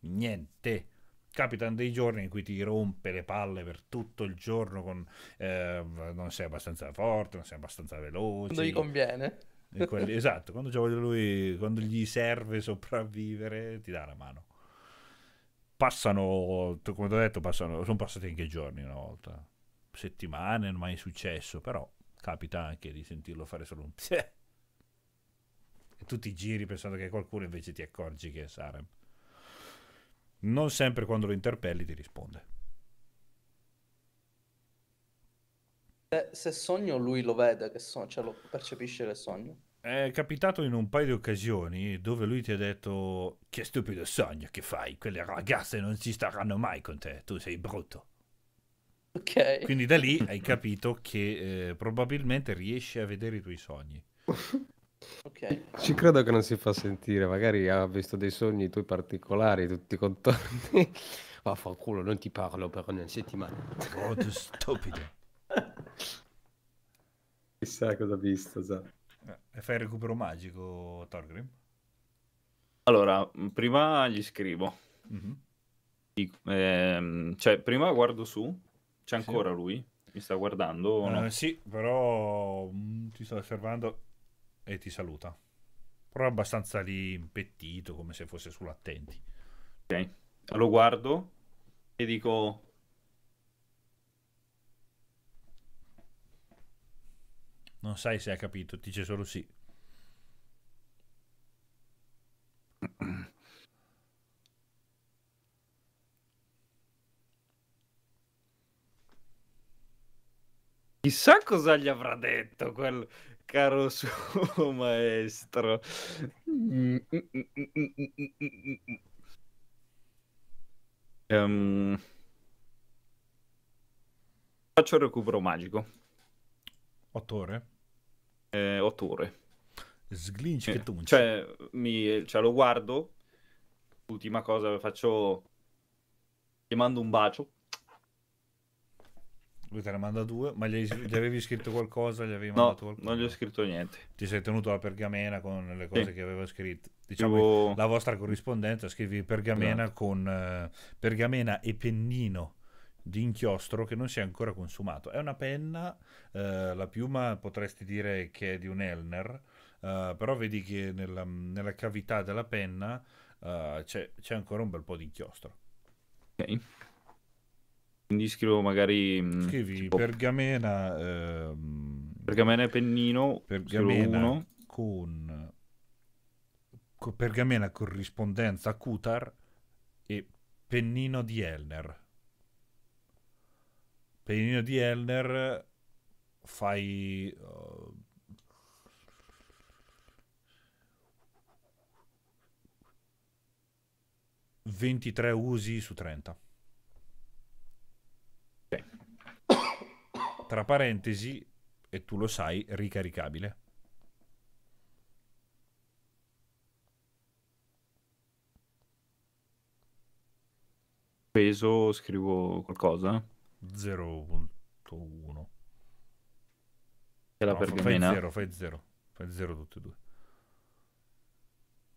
niente. Capitano dei giorni in cui ti rompe le palle per tutto il giorno, con, eh, non sei abbastanza forte, non sei abbastanza veloce. Quando gli conviene. Quelli, esatto, quando, lui, quando gli serve sopravvivere ti dà la mano passano, come ti ho detto, passano, sono passati anche giorni una volta, settimane, non è mai successo, però capita anche di sentirlo fare solo un... e tu ti giri pensando che qualcuno invece ti accorgi che è Sarem. Non sempre quando lo interpelli ti risponde. Se, eh, se sogno lui lo vede, che so, cioè lo percepisce che sogno è capitato in un paio di occasioni dove lui ti ha detto che stupido sogno che fai, quelle ragazze non ci staranno mai con te, tu sei brutto. Ok. Quindi da lì hai capito che eh, probabilmente riesci a vedere i tuoi sogni. ok. Ci credo che non si fa sentire, magari ha visto dei sogni tuoi particolari, tutti contorni. Vaffanculo, non ti parlo per una settimana. Oh, tu stupido. Chissà cosa ha visto, sa. E fai il recupero magico, Thorgrim? Allora, prima gli scrivo. Mm -hmm. ehm, cioè, prima guardo su. C'è ancora sì. lui? Mi sta guardando? O no? Eh, sì, però mh, mm, ti sta osservando e ti saluta. Però abbastanza lì impettito, come se fosse sull'attenti. Ok, lo guardo e dico Non sai se ha capito, ti dice solo sì. Chissà cosa gli avrà detto quel caro suo maestro. Um, faccio recupero magico. Otto ore? eh, otto ore. Sglinci che eh, tu. Cioè, mi, cioè, lo guardo, ultima cosa faccio, gli mando un bacio. Lui te ne manda due, ma gli, gli avevi scritto qualcosa? Gli avevi no, qualcosa? non gli ho scritto niente. Ti sei tenuto la pergamena con le cose sì. che aveva scritto. Diciamo Io... la vostra corrispondenza, scrivi pergamena esatto. con eh, pergamena e pennino di inchiostro che non si è ancora consumato. È una penna, eh, la piuma potresti dire che è di un Elner, eh, però vedi che nella, nella cavità della penna eh, c'è, c'è, ancora un bel po' di inchiostro. Ok. Quindi scrivo magari... Mm, Scrivi tipo... pergamena... Ehm... Pergamena e pennino. Pergamena con... con... Pergamena corrispondenza a Cutar e pennino di Elner. Pellinino di Elner fai... Uh, ...23 usi su 30. Tra parentesi, e tu lo sai, ricaricabile. Peso, scrivo qualcosa? 0.1. C'è la no, pergamena? Fai 0, fai 0. Fai 0 tutti e due.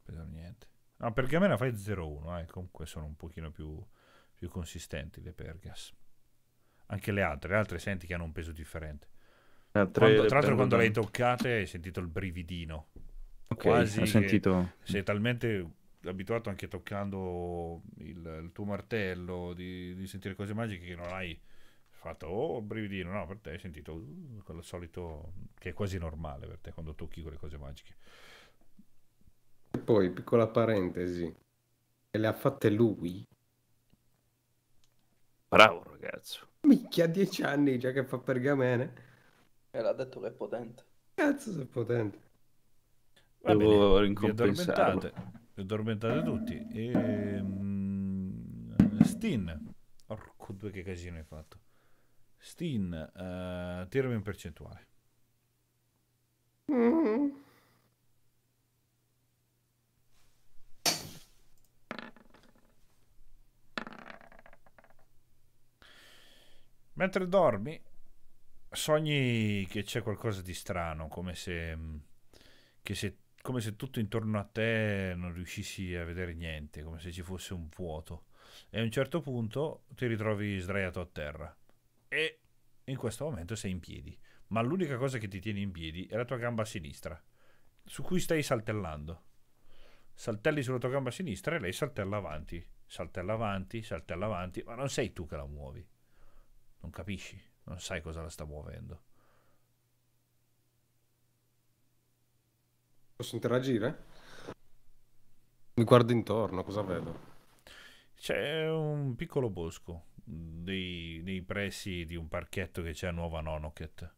Non vedo niente. No, pergamena fai 0.1, eh, comunque sono un pochino più, più consistenti le pergas. Anche le altre, le altre senti che hanno un peso differente. Ah, quando, tra l'altro quando le hai toccate hai sentito il brividino. Ok, Quasi ho sentito. Sei talmente abituato anche toccando il, il tuo martello di, di, sentire cose magiche che non hai fatto oh brividino no per te hai sentito uh, quello solito che è quasi normale per te quando tocchi quelle cose magiche e poi piccola parentesi e le ha fatte lui bravo ragazzo micchia dieci anni già che fa pergamene e l'ha detto che è potente cazzo se è potente Va devo bene, ricompensarlo addormentate, addormentate tutti e um, Stin Orco due che casino hai fatto Steen, uh, tirami un percentuale. Mm. Mentre dormi, sogni che c'è qualcosa di strano, come se, mm, se, come se, tutto intorno a te non riuscissi a vedere niente, come se ci fosse un vuoto. E a un certo punto ti ritrovi sdraiato a terra in questo momento sei in piedi, ma l'unica cosa che ti tiene in piedi è la tua gamba sinistra, su cui stai saltellando. Saltelli sulla tua gamba sinistra e lei saltella avanti, saltella avanti, saltella avanti, ma non sei tu che la muovi. Non capisci, non sai cosa la sta muovendo. Posso interagire? Mi guardo intorno, cosa vedo? C'è un piccolo bosco dei, nei pressi di un parchetto che c'è a Nuova Nonochet.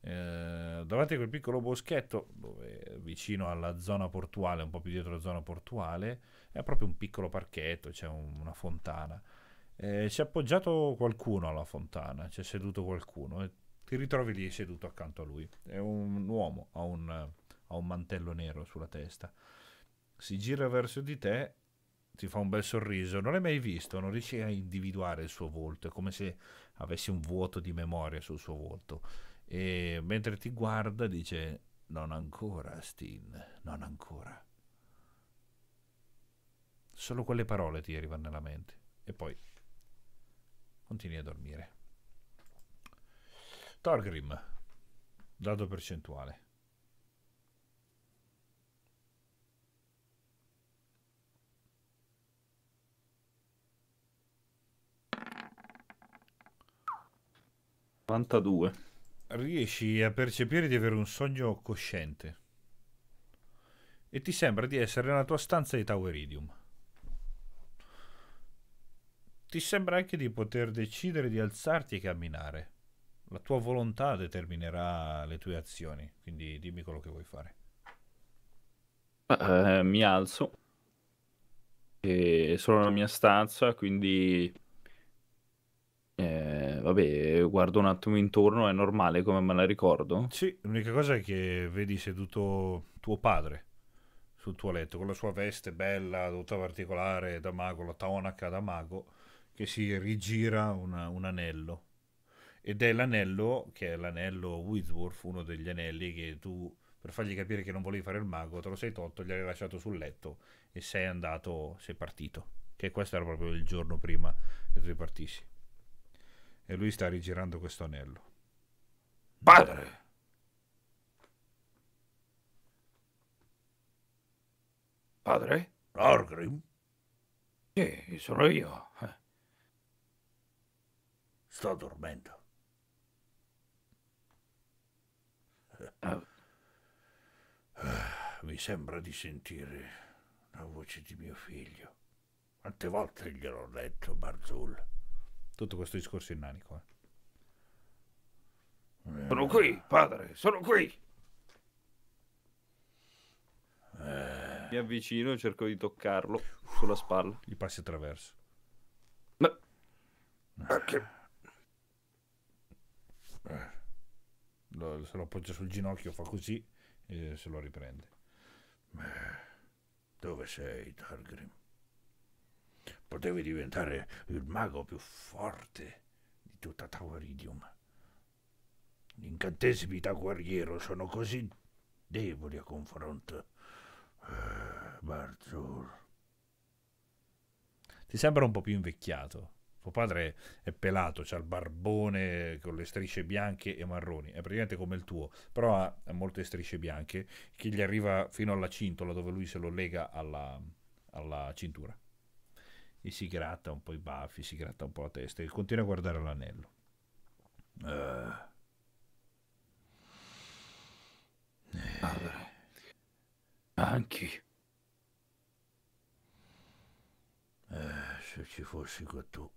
Eh, davanti a quel piccolo boschetto, dove, vicino alla zona portuale, un po' più dietro la zona portuale, è proprio un piccolo parchetto, c'è un, una fontana. Eh, è appoggiato qualcuno alla fontana, c'è seduto qualcuno e ti ritrovi lì seduto accanto a lui. È un uomo, ha un, ha un mantello nero sulla testa. Si gira verso di te ti fa un bel sorriso, non l'hai mai visto, non riesci a individuare il suo volto, è come se avessi un vuoto di memoria sul suo volto. E mentre ti guarda dice, non ancora, Steen, non ancora. Solo quelle parole ti arrivano nella mente e poi continui a dormire. Torgrim, dato percentuale. 92. Riesci a percepire di avere un sogno cosciente e ti sembra di essere nella tua stanza di Taueridium. Ti sembra anche di poter decidere di alzarti e camminare. La tua volontà determinerà le tue azioni, quindi dimmi quello che vuoi fare. Uh, mi alzo, e sono nella mia stanza, quindi eh, vabbè, guardo un attimo intorno, è normale come me la ricordo? Sì, l'unica cosa è che vedi seduto tuo padre sul tuo letto, con la sua veste bella, tutta particolare da mago, la tonaca da mago, che si rigira una, un anello. Ed è l'anello, che è l'anello Whitworth, uno degli anelli che tu, per fargli capire che non volevi fare il mago, te lo sei tolto, gli hai lasciato sul letto e sei andato, sei partito. Che questo era proprio il giorno prima che tu partissi. E lui sta rigirando questo anello. Padre! Padre? Orgrim? Sì, sono io. Sto dormendo. Ah. Mi sembra di sentire la voce di mio figlio. Quante volte gliel'ho detto, Barzul? Tutto questo discorso innanico. Eh. Sono qui, padre, sono qui. Eh. Mi avvicino e cerco di toccarlo sulla spalla. Gli passi attraverso. Ma... Perché? Eh. Lo, se lo appoggia sul ginocchio, fa così e se lo riprende. Eh. Dove sei, Targrim? potevi diventare il mago più forte di tutta Tauridium. Gli incantesimi da guerriero sono così deboli a confronto. Eh, Barzur. Ti sembra un po' più invecchiato. Tuo padre è pelato, c'ha il barbone con le strisce bianche e marroni, è praticamente come il tuo, però ha molte strisce bianche che gli arriva fino alla cintola dove lui se lo lega alla, alla cintura e si gratta un po' i baffi, si gratta un po' la testa e continua a guardare l'anello. Uh. Eh. Padre, anche eh, se ci fossi con tu.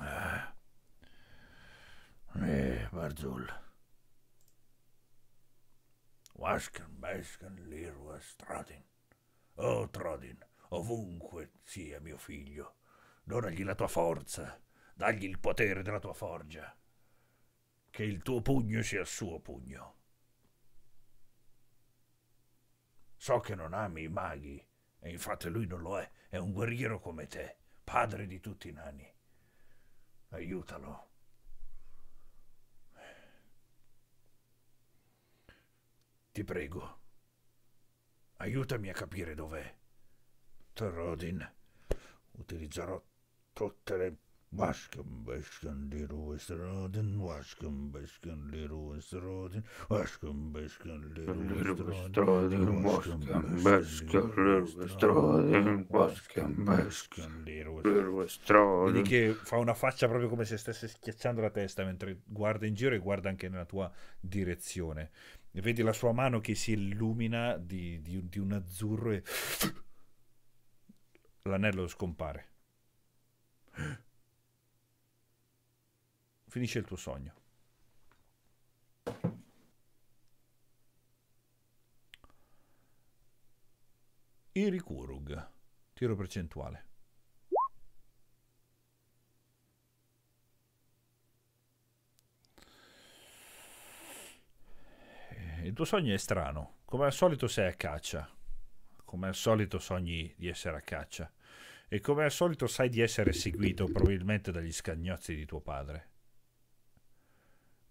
Eh, eh Barzul. Wasken, Basken, Lirwa, Stradin. Oh, Trodin, ovunque sia mio figlio, donagli la tua forza, dagli il potere della tua forgia. Che il tuo pugno sia il suo pugno. So che non ami i maghi, e infatti lui non lo è, è un guerriero come te, padre di tutti i nani. Aiutalo. Ti prego, Aiutami a capire dov'è. Trodin, utilizzerò tutte le... Waschken, Beschken, die Ruhe Strodin, Waschken, Beschken, die Ruhe Strodin, Waschken, Beschken, die Ruhe Strodin, Waschken, Beschken, die Ruhe Strodin, Waschken, Beschken, die Ruhe Strodin. Vedi che fa una faccia proprio come se stesse schiacciando la testa mentre guarda in giro e guarda anche nella tua direzione vedi la sua mano che si illumina di, di, di un azzurro e l'anello scompare. Finisce il tuo sogno. Irikurug, tiro percentuale. il tuo sogno è strano. Come al solito sei a caccia. Come al solito sogni di essere a caccia. E come al solito sai di essere seguito probabilmente dagli scagnozzi di tuo padre.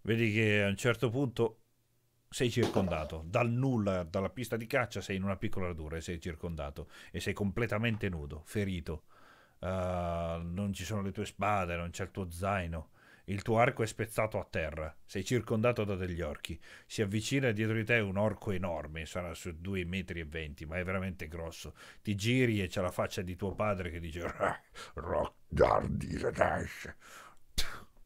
Vedi che a un certo punto sei circondato. Dal nulla, dalla pista di caccia, sei in una piccola radura e sei circondato. E sei completamente nudo, ferito. Uh, non ci sono le tue spade, non c'è il tuo zaino. Il tuo arco è spezzato a terra, sei circondato da degli orchi. Si avvicina dietro di te un orco enorme, sarà su due metri, e venti, ma è veramente grosso. Ti giri e c'è la faccia di tuo padre che dice ah, Rockdardi Redash.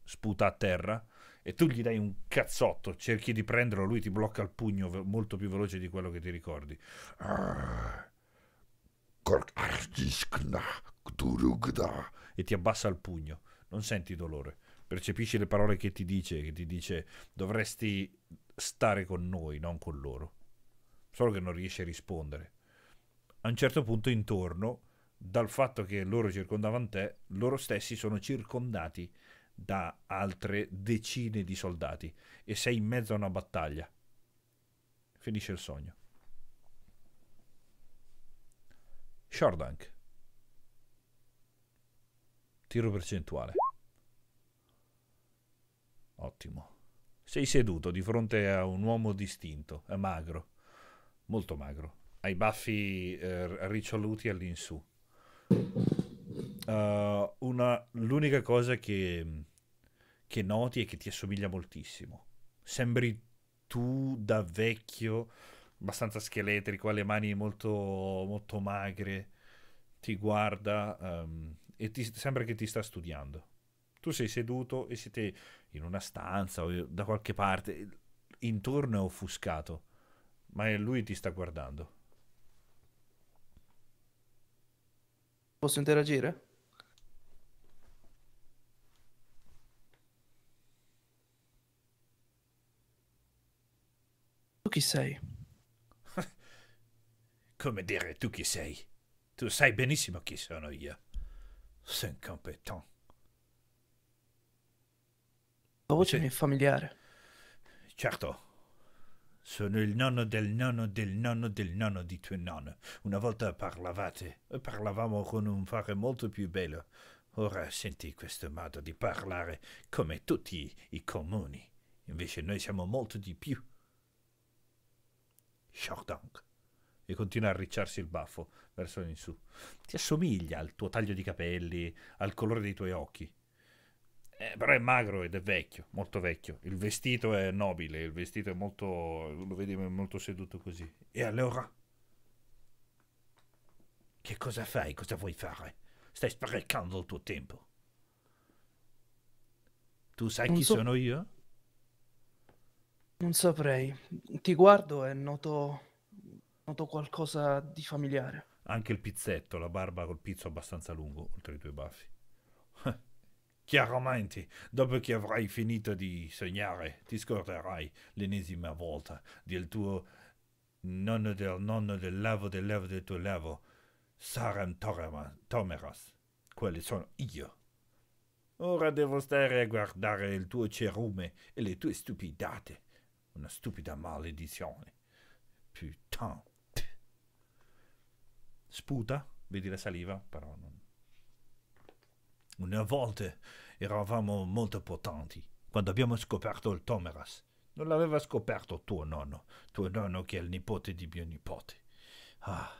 Sputa a terra e tu gli dai un cazzotto, cerchi di prenderlo, lui ti blocca il pugno molto più veloce di quello che ti ricordi. Ah, e ti abbassa il pugno, non senti dolore percepisci le parole che ti dice, che ti dice dovresti stare con noi, non con loro. Solo che non riesci a rispondere. A un certo punto intorno, dal fatto che loro circondavano te, loro stessi sono circondati da altre decine di soldati e sei in mezzo a una battaglia. Finisce il sogno. Shordank. Tiro percentuale. Ottimo. Sei seduto di fronte a un uomo distinto, eh, magro, molto magro. Ha i baffi eh, riccioluti all'insù. Uh, una, l'unica cosa che, che noti è che ti assomiglia moltissimo. Sembri tu da vecchio, abbastanza scheletrico, ha le mani molto, molto magre, ti guarda um, e ti, sembra che ti sta studiando. Tu sei seduto e siete in una stanza o da qualche parte, intorno è offuscato, ma lui ti sta guardando. Posso interagire? Tu chi sei? Come dire tu chi sei? Tu sai benissimo chi sono io. Sei incompetente. La voce sì. mi è familiare. Certo. Sono il nonno del nonno del nonno del nonno di tuo nonno. Una volta parlavate, parlavamo con un fare molto più bello. Ora senti questo modo di parlare come tutti i comuni. Invece noi siamo molto di più. Shardunk. E continua a ricciarsi il baffo verso in su. Ti assomiglia al tuo taglio di capelli, al colore dei tuoi occhi. Eh, però è magro ed è vecchio, molto vecchio. Il vestito è nobile, il vestito è molto. lo vedi molto seduto così. E allora? Che cosa fai? Cosa vuoi fare? Stai sprecando il tuo tempo. Tu sai non chi so... sono io? Non saprei. Ti guardo e noto. noto qualcosa di familiare. Anche il pizzetto, la barba col pizzo abbastanza lungo, oltre i tuoi baffi. Chiaramente, dopo che avrai finito di sognare, ti scorderai l'ennesima volta del tuo nonno del nonno del levo del levo del tuo levo, Saram Tomeras. Quelli sono io. Ora devo stare a guardare il tuo cerume e le tue stupidate. Una stupida maledizione. Putain. Sputa, vedi la saliva, però non... Una volta eravamo molto potenti, quando abbiamo scoperto il Tomeras. Non l'aveva scoperto tuo nonno, tuo nonno che è il nipote di mio nipote. Ah,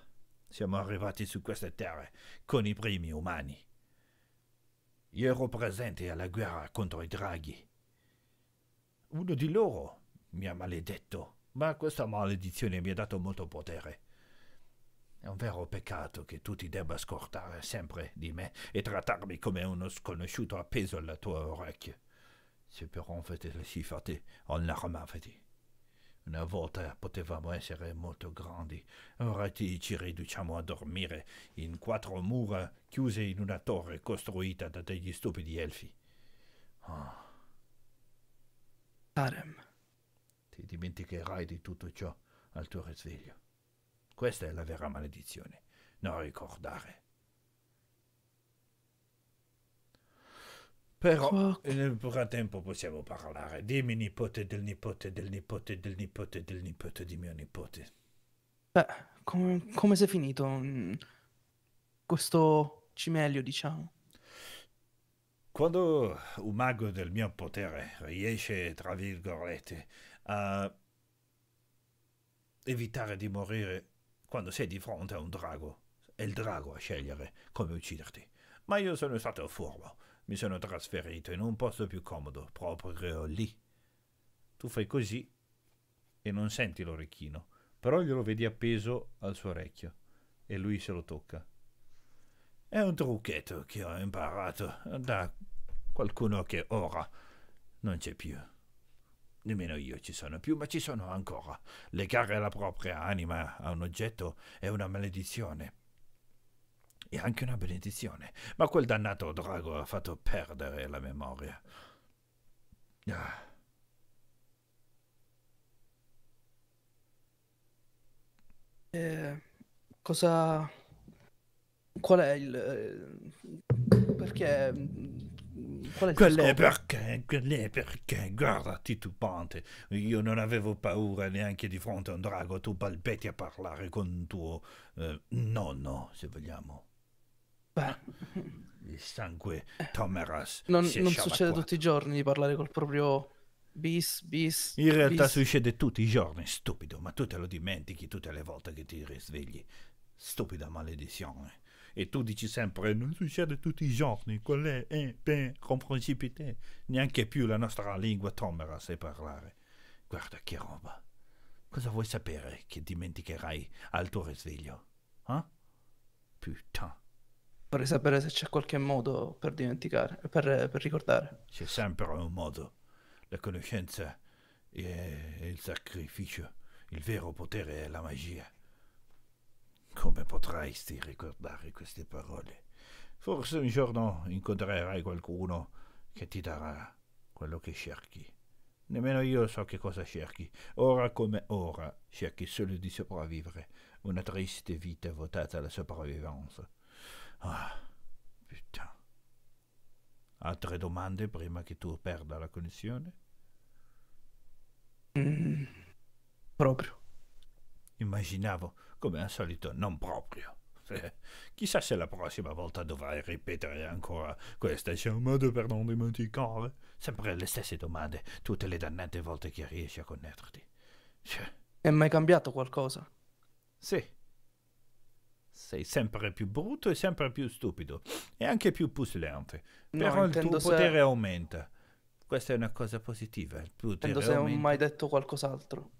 siamo arrivati su queste terre con i primi umani. Io ero presente alla guerra contro i draghi. Uno di loro mi ha maledetto, ma questa maledizione mi ha dato molto potere. È un vero peccato che tu ti debba scortare sempre di me e trattarmi come uno sconosciuto appeso alla tua orecchia. Se però fate si fate, allarmavati. Una volta potevamo essere molto grandi, ora ti ci riduciamo a dormire in quattro mura chiuse in una torre costruita da degli stupidi elfi. Oh. Ah. Arem. Ti dimenticherai di tutto ciò al tuo risveglio. Questa è la vera maledizione, non ricordare. Però nel frattempo possiamo parlare. Dimmi nipote del nipote del nipote del nipote del nipote di mio nipote. Beh, com come si è finito mm, questo cimelio, diciamo? Quando un mago del mio potere riesce, tra virgolette, a evitare di morire quando sei di fronte a un drago. È il drago a scegliere come ucciderti. Ma io sono stato furbo. Mi sono trasferito in un posto più comodo, proprio lì. Tu fai così e non senti l'orecchino, però glielo vedi appeso al suo orecchio e lui se lo tocca. È un trucchetto che ho imparato da qualcuno che ora non c'è più. Nemmeno io ci sono più, ma ci sono ancora. Legare la propria anima a un oggetto è una maledizione. E anche una benedizione. Ma quel dannato drago ha fatto perdere la memoria. Ah. Eh, cosa... Qual è il... Eh, perché quello è perché, quelle perché, guarda titubante, io non avevo paura neanche di fronte a un drago, tu balbetti a parlare con tuo eh, nonno, se vogliamo. Beh. Il sangue Tomeras. Non, non succede tutti i giorni di parlare col proprio bis, bis. In realtà bis. succede tutti i giorni, stupido, ma tu te lo dimentichi tutte le volte che ti risvegli. Stupida maledizione e tu dici sempre non succede tutti i giorni, qual è, eh, beh, comprensibile neanche più la nostra lingua tomera sai parlare. Guarda che roba. Cosa vuoi sapere che dimenticherai al tuo risveglio? Eh? Putain. Vorrei sapere se c'è qualche modo per dimenticare, per, per ricordare. C'è sempre un modo. La conoscenza è il sacrificio. Il vero potere è la magia. Come potresti ricordare queste parole? Forse un giorno incontrerai qualcuno che ti darà quello che cerchi. Nemmeno io so che cosa cerchi. Ora come ora cerchi solo di sopravvivere. Una triste vita votata alla sopravvivenza. Ah, putain. Altre domande prima che tu perda la connessione? Mm, proprio. Immaginavo come al solito non proprio. Eh, chissà se la prossima volta dovrai ripetere ancora questo è un modo per non dimenticare. Sempre le stesse domande, tutte le dannate volte che riesci a connetterti. Cioè. È mai cambiato qualcosa? Sì. Sei sempre più brutto e sempre più stupido. E anche più puzzolante. No, Però il tuo se... potere aumenta. Questa è una cosa positiva. Il potere intendo aumenta. se ho mai detto qualcos'altro.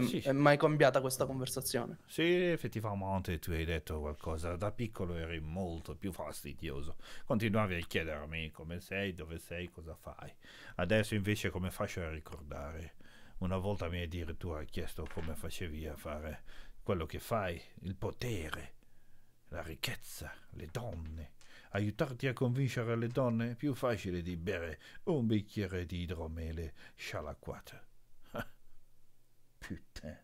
Sì, è mai cambiata questa conversazione? Sì, effettivamente tu hai detto qualcosa. Da piccolo eri molto più fastidioso. Continuavi a chiedermi come sei, dove sei, cosa fai. Adesso invece come faccio a ricordare? Una volta mi hai addirittura chiesto come facevi a fare quello che fai, il potere, la ricchezza, le donne. Aiutarti a convincere le donne è più facile di bere un bicchiere di idromele scialacquato putain.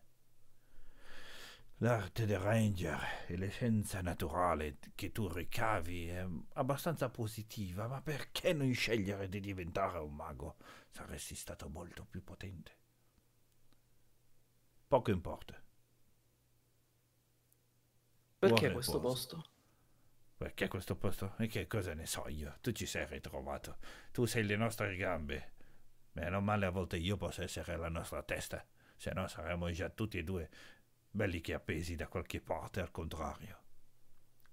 L'arte del ranger e l'essenza naturale che tu ricavi è abbastanza positiva, ma perché non scegliere di diventare un mago? Saresti stato molto più potente. Poco importa. Perché Buon questo posto? Perché questo posto? E che cosa ne so io? Tu ci sei ritrovato. Tu sei le nostre gambe. Meno male a volte io posso essere la nostra testa se no saremmo già tutti e due belli che appesi da qualche parte al contrario.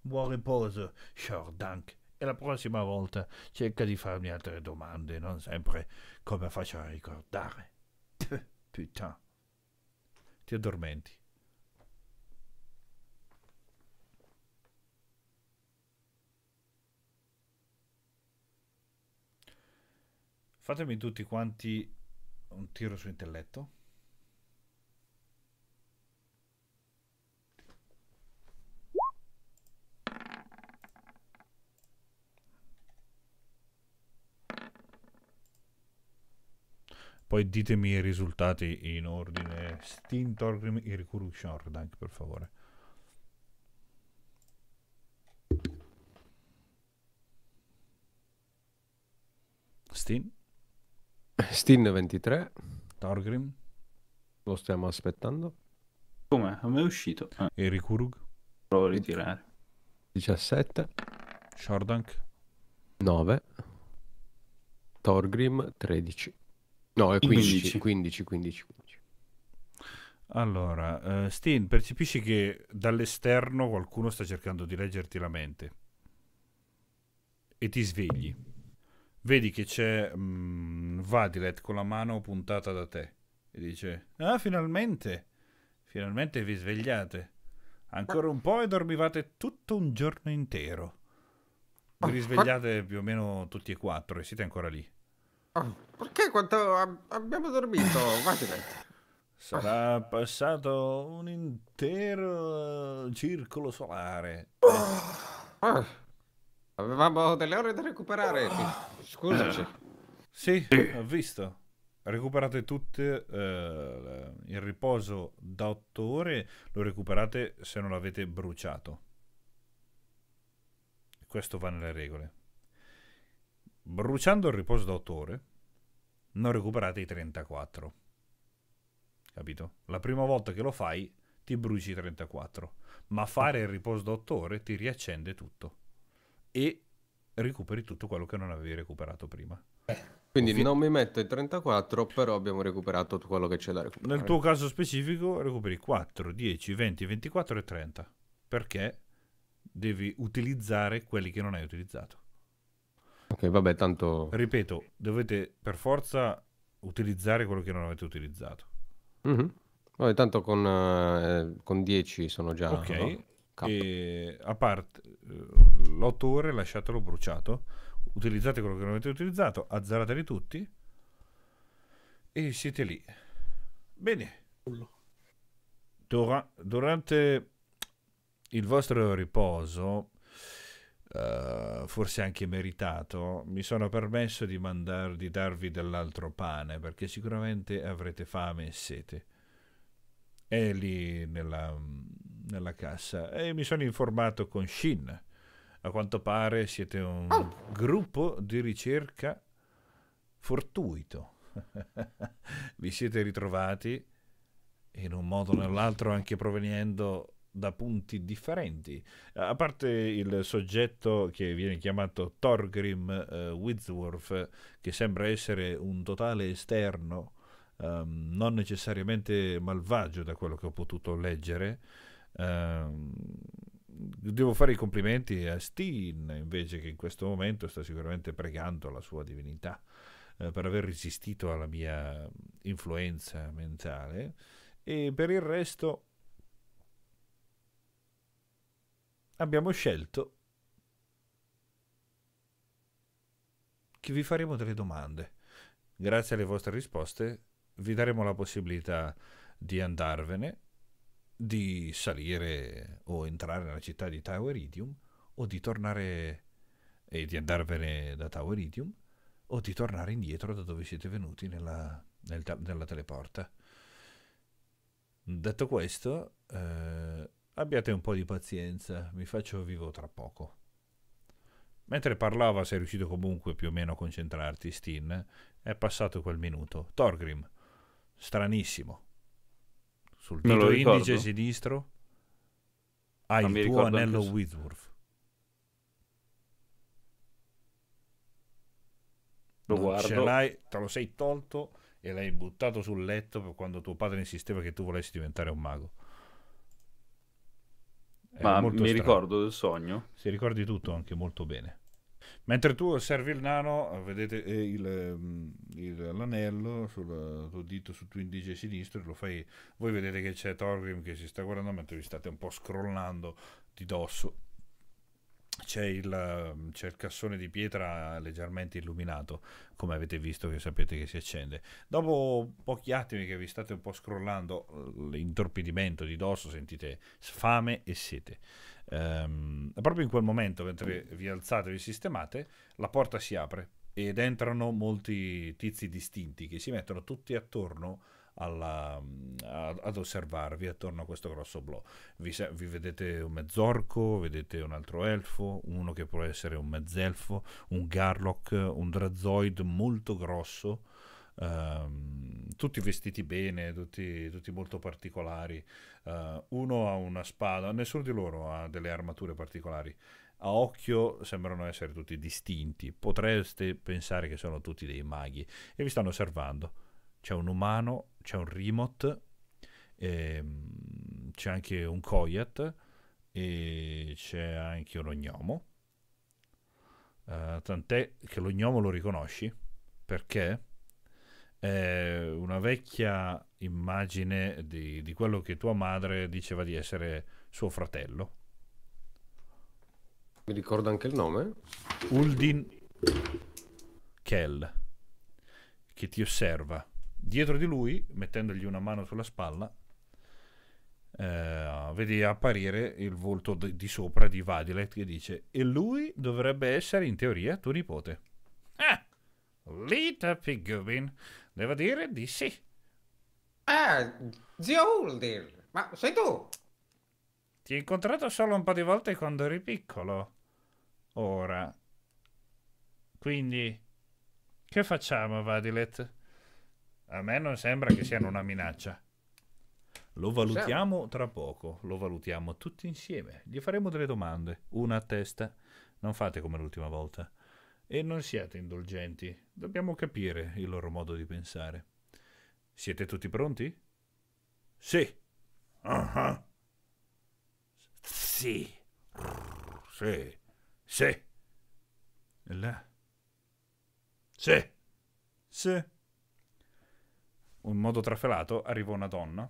Buon riposo, Shordank, e la prossima volta cerca di farmi altre domande, non sempre come faccio a ricordare. putain. Ti addormenti. Fatemi tutti quanti un tiro su intelletto. Poi ditemi i risultati in ordine. Steam Torgrim Irkuru Shordank, per favore. Steam. Steam 23. Torgrim. Lo stiamo aspettando. Come? A è uscito. Ah. Eh. Erikurug. Provo a ritirare. 17. Shordank. 9. Torgrim 13. No, è 15, 15, 15, 15. 15. Allora, uh, Steen, percepisci che dall'esterno qualcuno sta cercando di leggerti la mente e ti svegli. Vedi che c'è mh, mm, Vadilet con la mano puntata da te e dice: Ah, finalmente! Finalmente vi svegliate. Ancora un po' e dormivate tutto un giorno intero. Vi ah, risvegliate più o meno tutti e quattro e siete ancora lì. Oh, perché quanto abbiamo dormito? Vai Sarà passato un intero eh, circolo solare. Oh. Oh. avevamo delle ore da recuperare. Scusaci. Sì, ho visto. Recuperate tutte eh, il riposo da otto ore, lo recuperate se non l'avete bruciato. Questo va nelle regole bruciando il riposo d'autore, non recuperate i 34. Capito? La prima volta che lo fai ti bruci i 34, ma fare il riposo d'autore ti riaccende tutto e recuperi tutto quello che non avevi recuperato prima. Quindi Ovvi- non mi metto i 34, però abbiamo recuperato tutto quello che c'è da recuperare. Nel tuo caso specifico recuperi 4, 10, 20, 24 e 30, perché devi utilizzare quelli che non hai utilizzato. Ok, vabbè, tanto... Ripeto, dovete per forza utilizzare quello che non avete utilizzato. Mm-hmm. Vabbè, tanto con, eh, con, 10 sono già... Ok, no? e a parte l'8 eh, ore lasciatelo bruciato, utilizzate quello che non avete utilizzato, azzarateli tutti e siete lì. Bene. Dura- durante il vostro riposo eh, forse anche meritato, mi sono permesso di, mandar, di darvi dell'altro pane, perché sicuramente avrete fame e sete. È lì nella, nella cassa e mi sono informato con Shin. A quanto pare siete un oh. gruppo di ricerca fortuito. Vi siete ritrovati in un modo o nell'altro anche provenendo da punti differenti. Eh, a parte il soggetto che viene chiamato Thorgrim eh, Widsworth, che sembra essere un totale esterno, ehm, non necessariamente malvagio da quello che ho potuto leggere, ehm, devo fare i complimenti a Steen, invece che in questo momento sta sicuramente pregando la sua divinità eh, per aver resistito alla mia influenza mentale. E per il resto abbiamo scelto che vi faremo delle domande. Grazie alle vostre risposte vi daremo la possibilità di andarvene, di salire o entrare nella città di Tower Idium o di tornare e di andarvene da Tower Idium o di tornare indietro da dove siete venuti nella, nel, nella teleporta. Detto questo, eh, Abbiate un po' di pazienza, mi faccio vivo tra poco. Mentre parlava, sei riuscito comunque più o meno a concentrarti, Stin. È passato quel minuto. Torgrim, stranissimo. Sul dito indice sinistro hai non il tuo anello Whitworth. Lo non guardo. Ce l'hai, te lo sei tolto e l'hai buttato sul letto quando tuo padre insisteva che tu volessi diventare un mago. Ma mi strano. ricordo del sogno. Si ricordi tutto anche molto bene. Mentre tu osservi il nano, vedete eh, il, mm, il, l'anello sul tuo dito sul tuo indice sinistro, lo fai. Voi vedete che c'è Torgrim che si sta guardando mentre vi state un po' scrollando di dosso c'è il, um, c'è il, cassone di pietra leggermente illuminato, come avete visto che sapete che si accende. Dopo pochi attimi che vi state un po' scrollando, uh, l'intorpidimento di dosso sentite fame e sete. Ehm, proprio in quel momento, mentre vi alzate e vi sistemate, la porta si apre ed entrano molti tizi distinti che si mettono tutti attorno alla, mm, ad osservarvi attorno a questo grosso blò. Vi, vi, vedete un mezzorco, vedete un altro elfo, uno che può essere un mezzelfo, un garlock, un drazoid molto grosso. Um, tutti vestiti bene, tutti, tutti molto particolari. Uh, uno ha una spada, nessuno di loro ha delle armature particolari. A occhio sembrano essere tutti distinti. Potreste pensare che sono tutti dei maghi e vi stanno osservando c'è un umano, c'è un remote, ehm, c'è anche un coiat e c'è anche un ognomo. Uh, tant'è che l'ognomo lo riconosci perché è una vecchia immagine di, di quello che tua madre diceva di essere suo fratello. Mi ricordo anche il nome. Uldin Kell, che ti osserva dietro di lui, mettendogli una mano sulla spalla, eh, vedi apparire il volto di, di sopra di Vadilet che dice e lui dovrebbe essere in teoria tuo nipote. Ah, Lita Piggubin, devo dire di sì. Ah, zio Uldir, ma sei tu? Ti ho incontrato solo un po' di volte quando eri piccolo. Ora. Quindi, che facciamo, Vadilet? A me non sembra che siano una minaccia. Lo valutiamo tra poco, lo valutiamo tutti insieme. Gli faremo delle domande, una a testa. Non fate come l'ultima volta. E non siate indulgenti, dobbiamo capire il loro modo di pensare. Siete tutti pronti? Sì. Uh-huh. Sì. Sì. Sì. Là. Sì. Sì in modo trafelato arriva una donna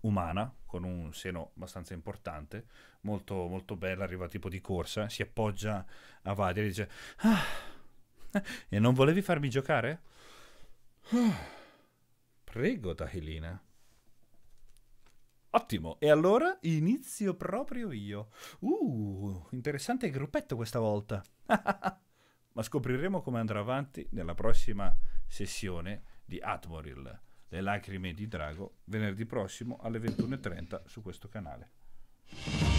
umana con un seno abbastanza importante, molto, molto bella, arriva tipo di corsa, si appoggia a Vadia e dice ah, eh, e non volevi farmi giocare? Ah, prego, Tahilina. Ottimo, e allora inizio proprio io. Uh, interessante gruppetto questa volta. Ma scopriremo come andrà avanti nella prossima sessione di Atmoril, Le lacrime di Drago, venerdì prossimo alle 21.30 su questo canale.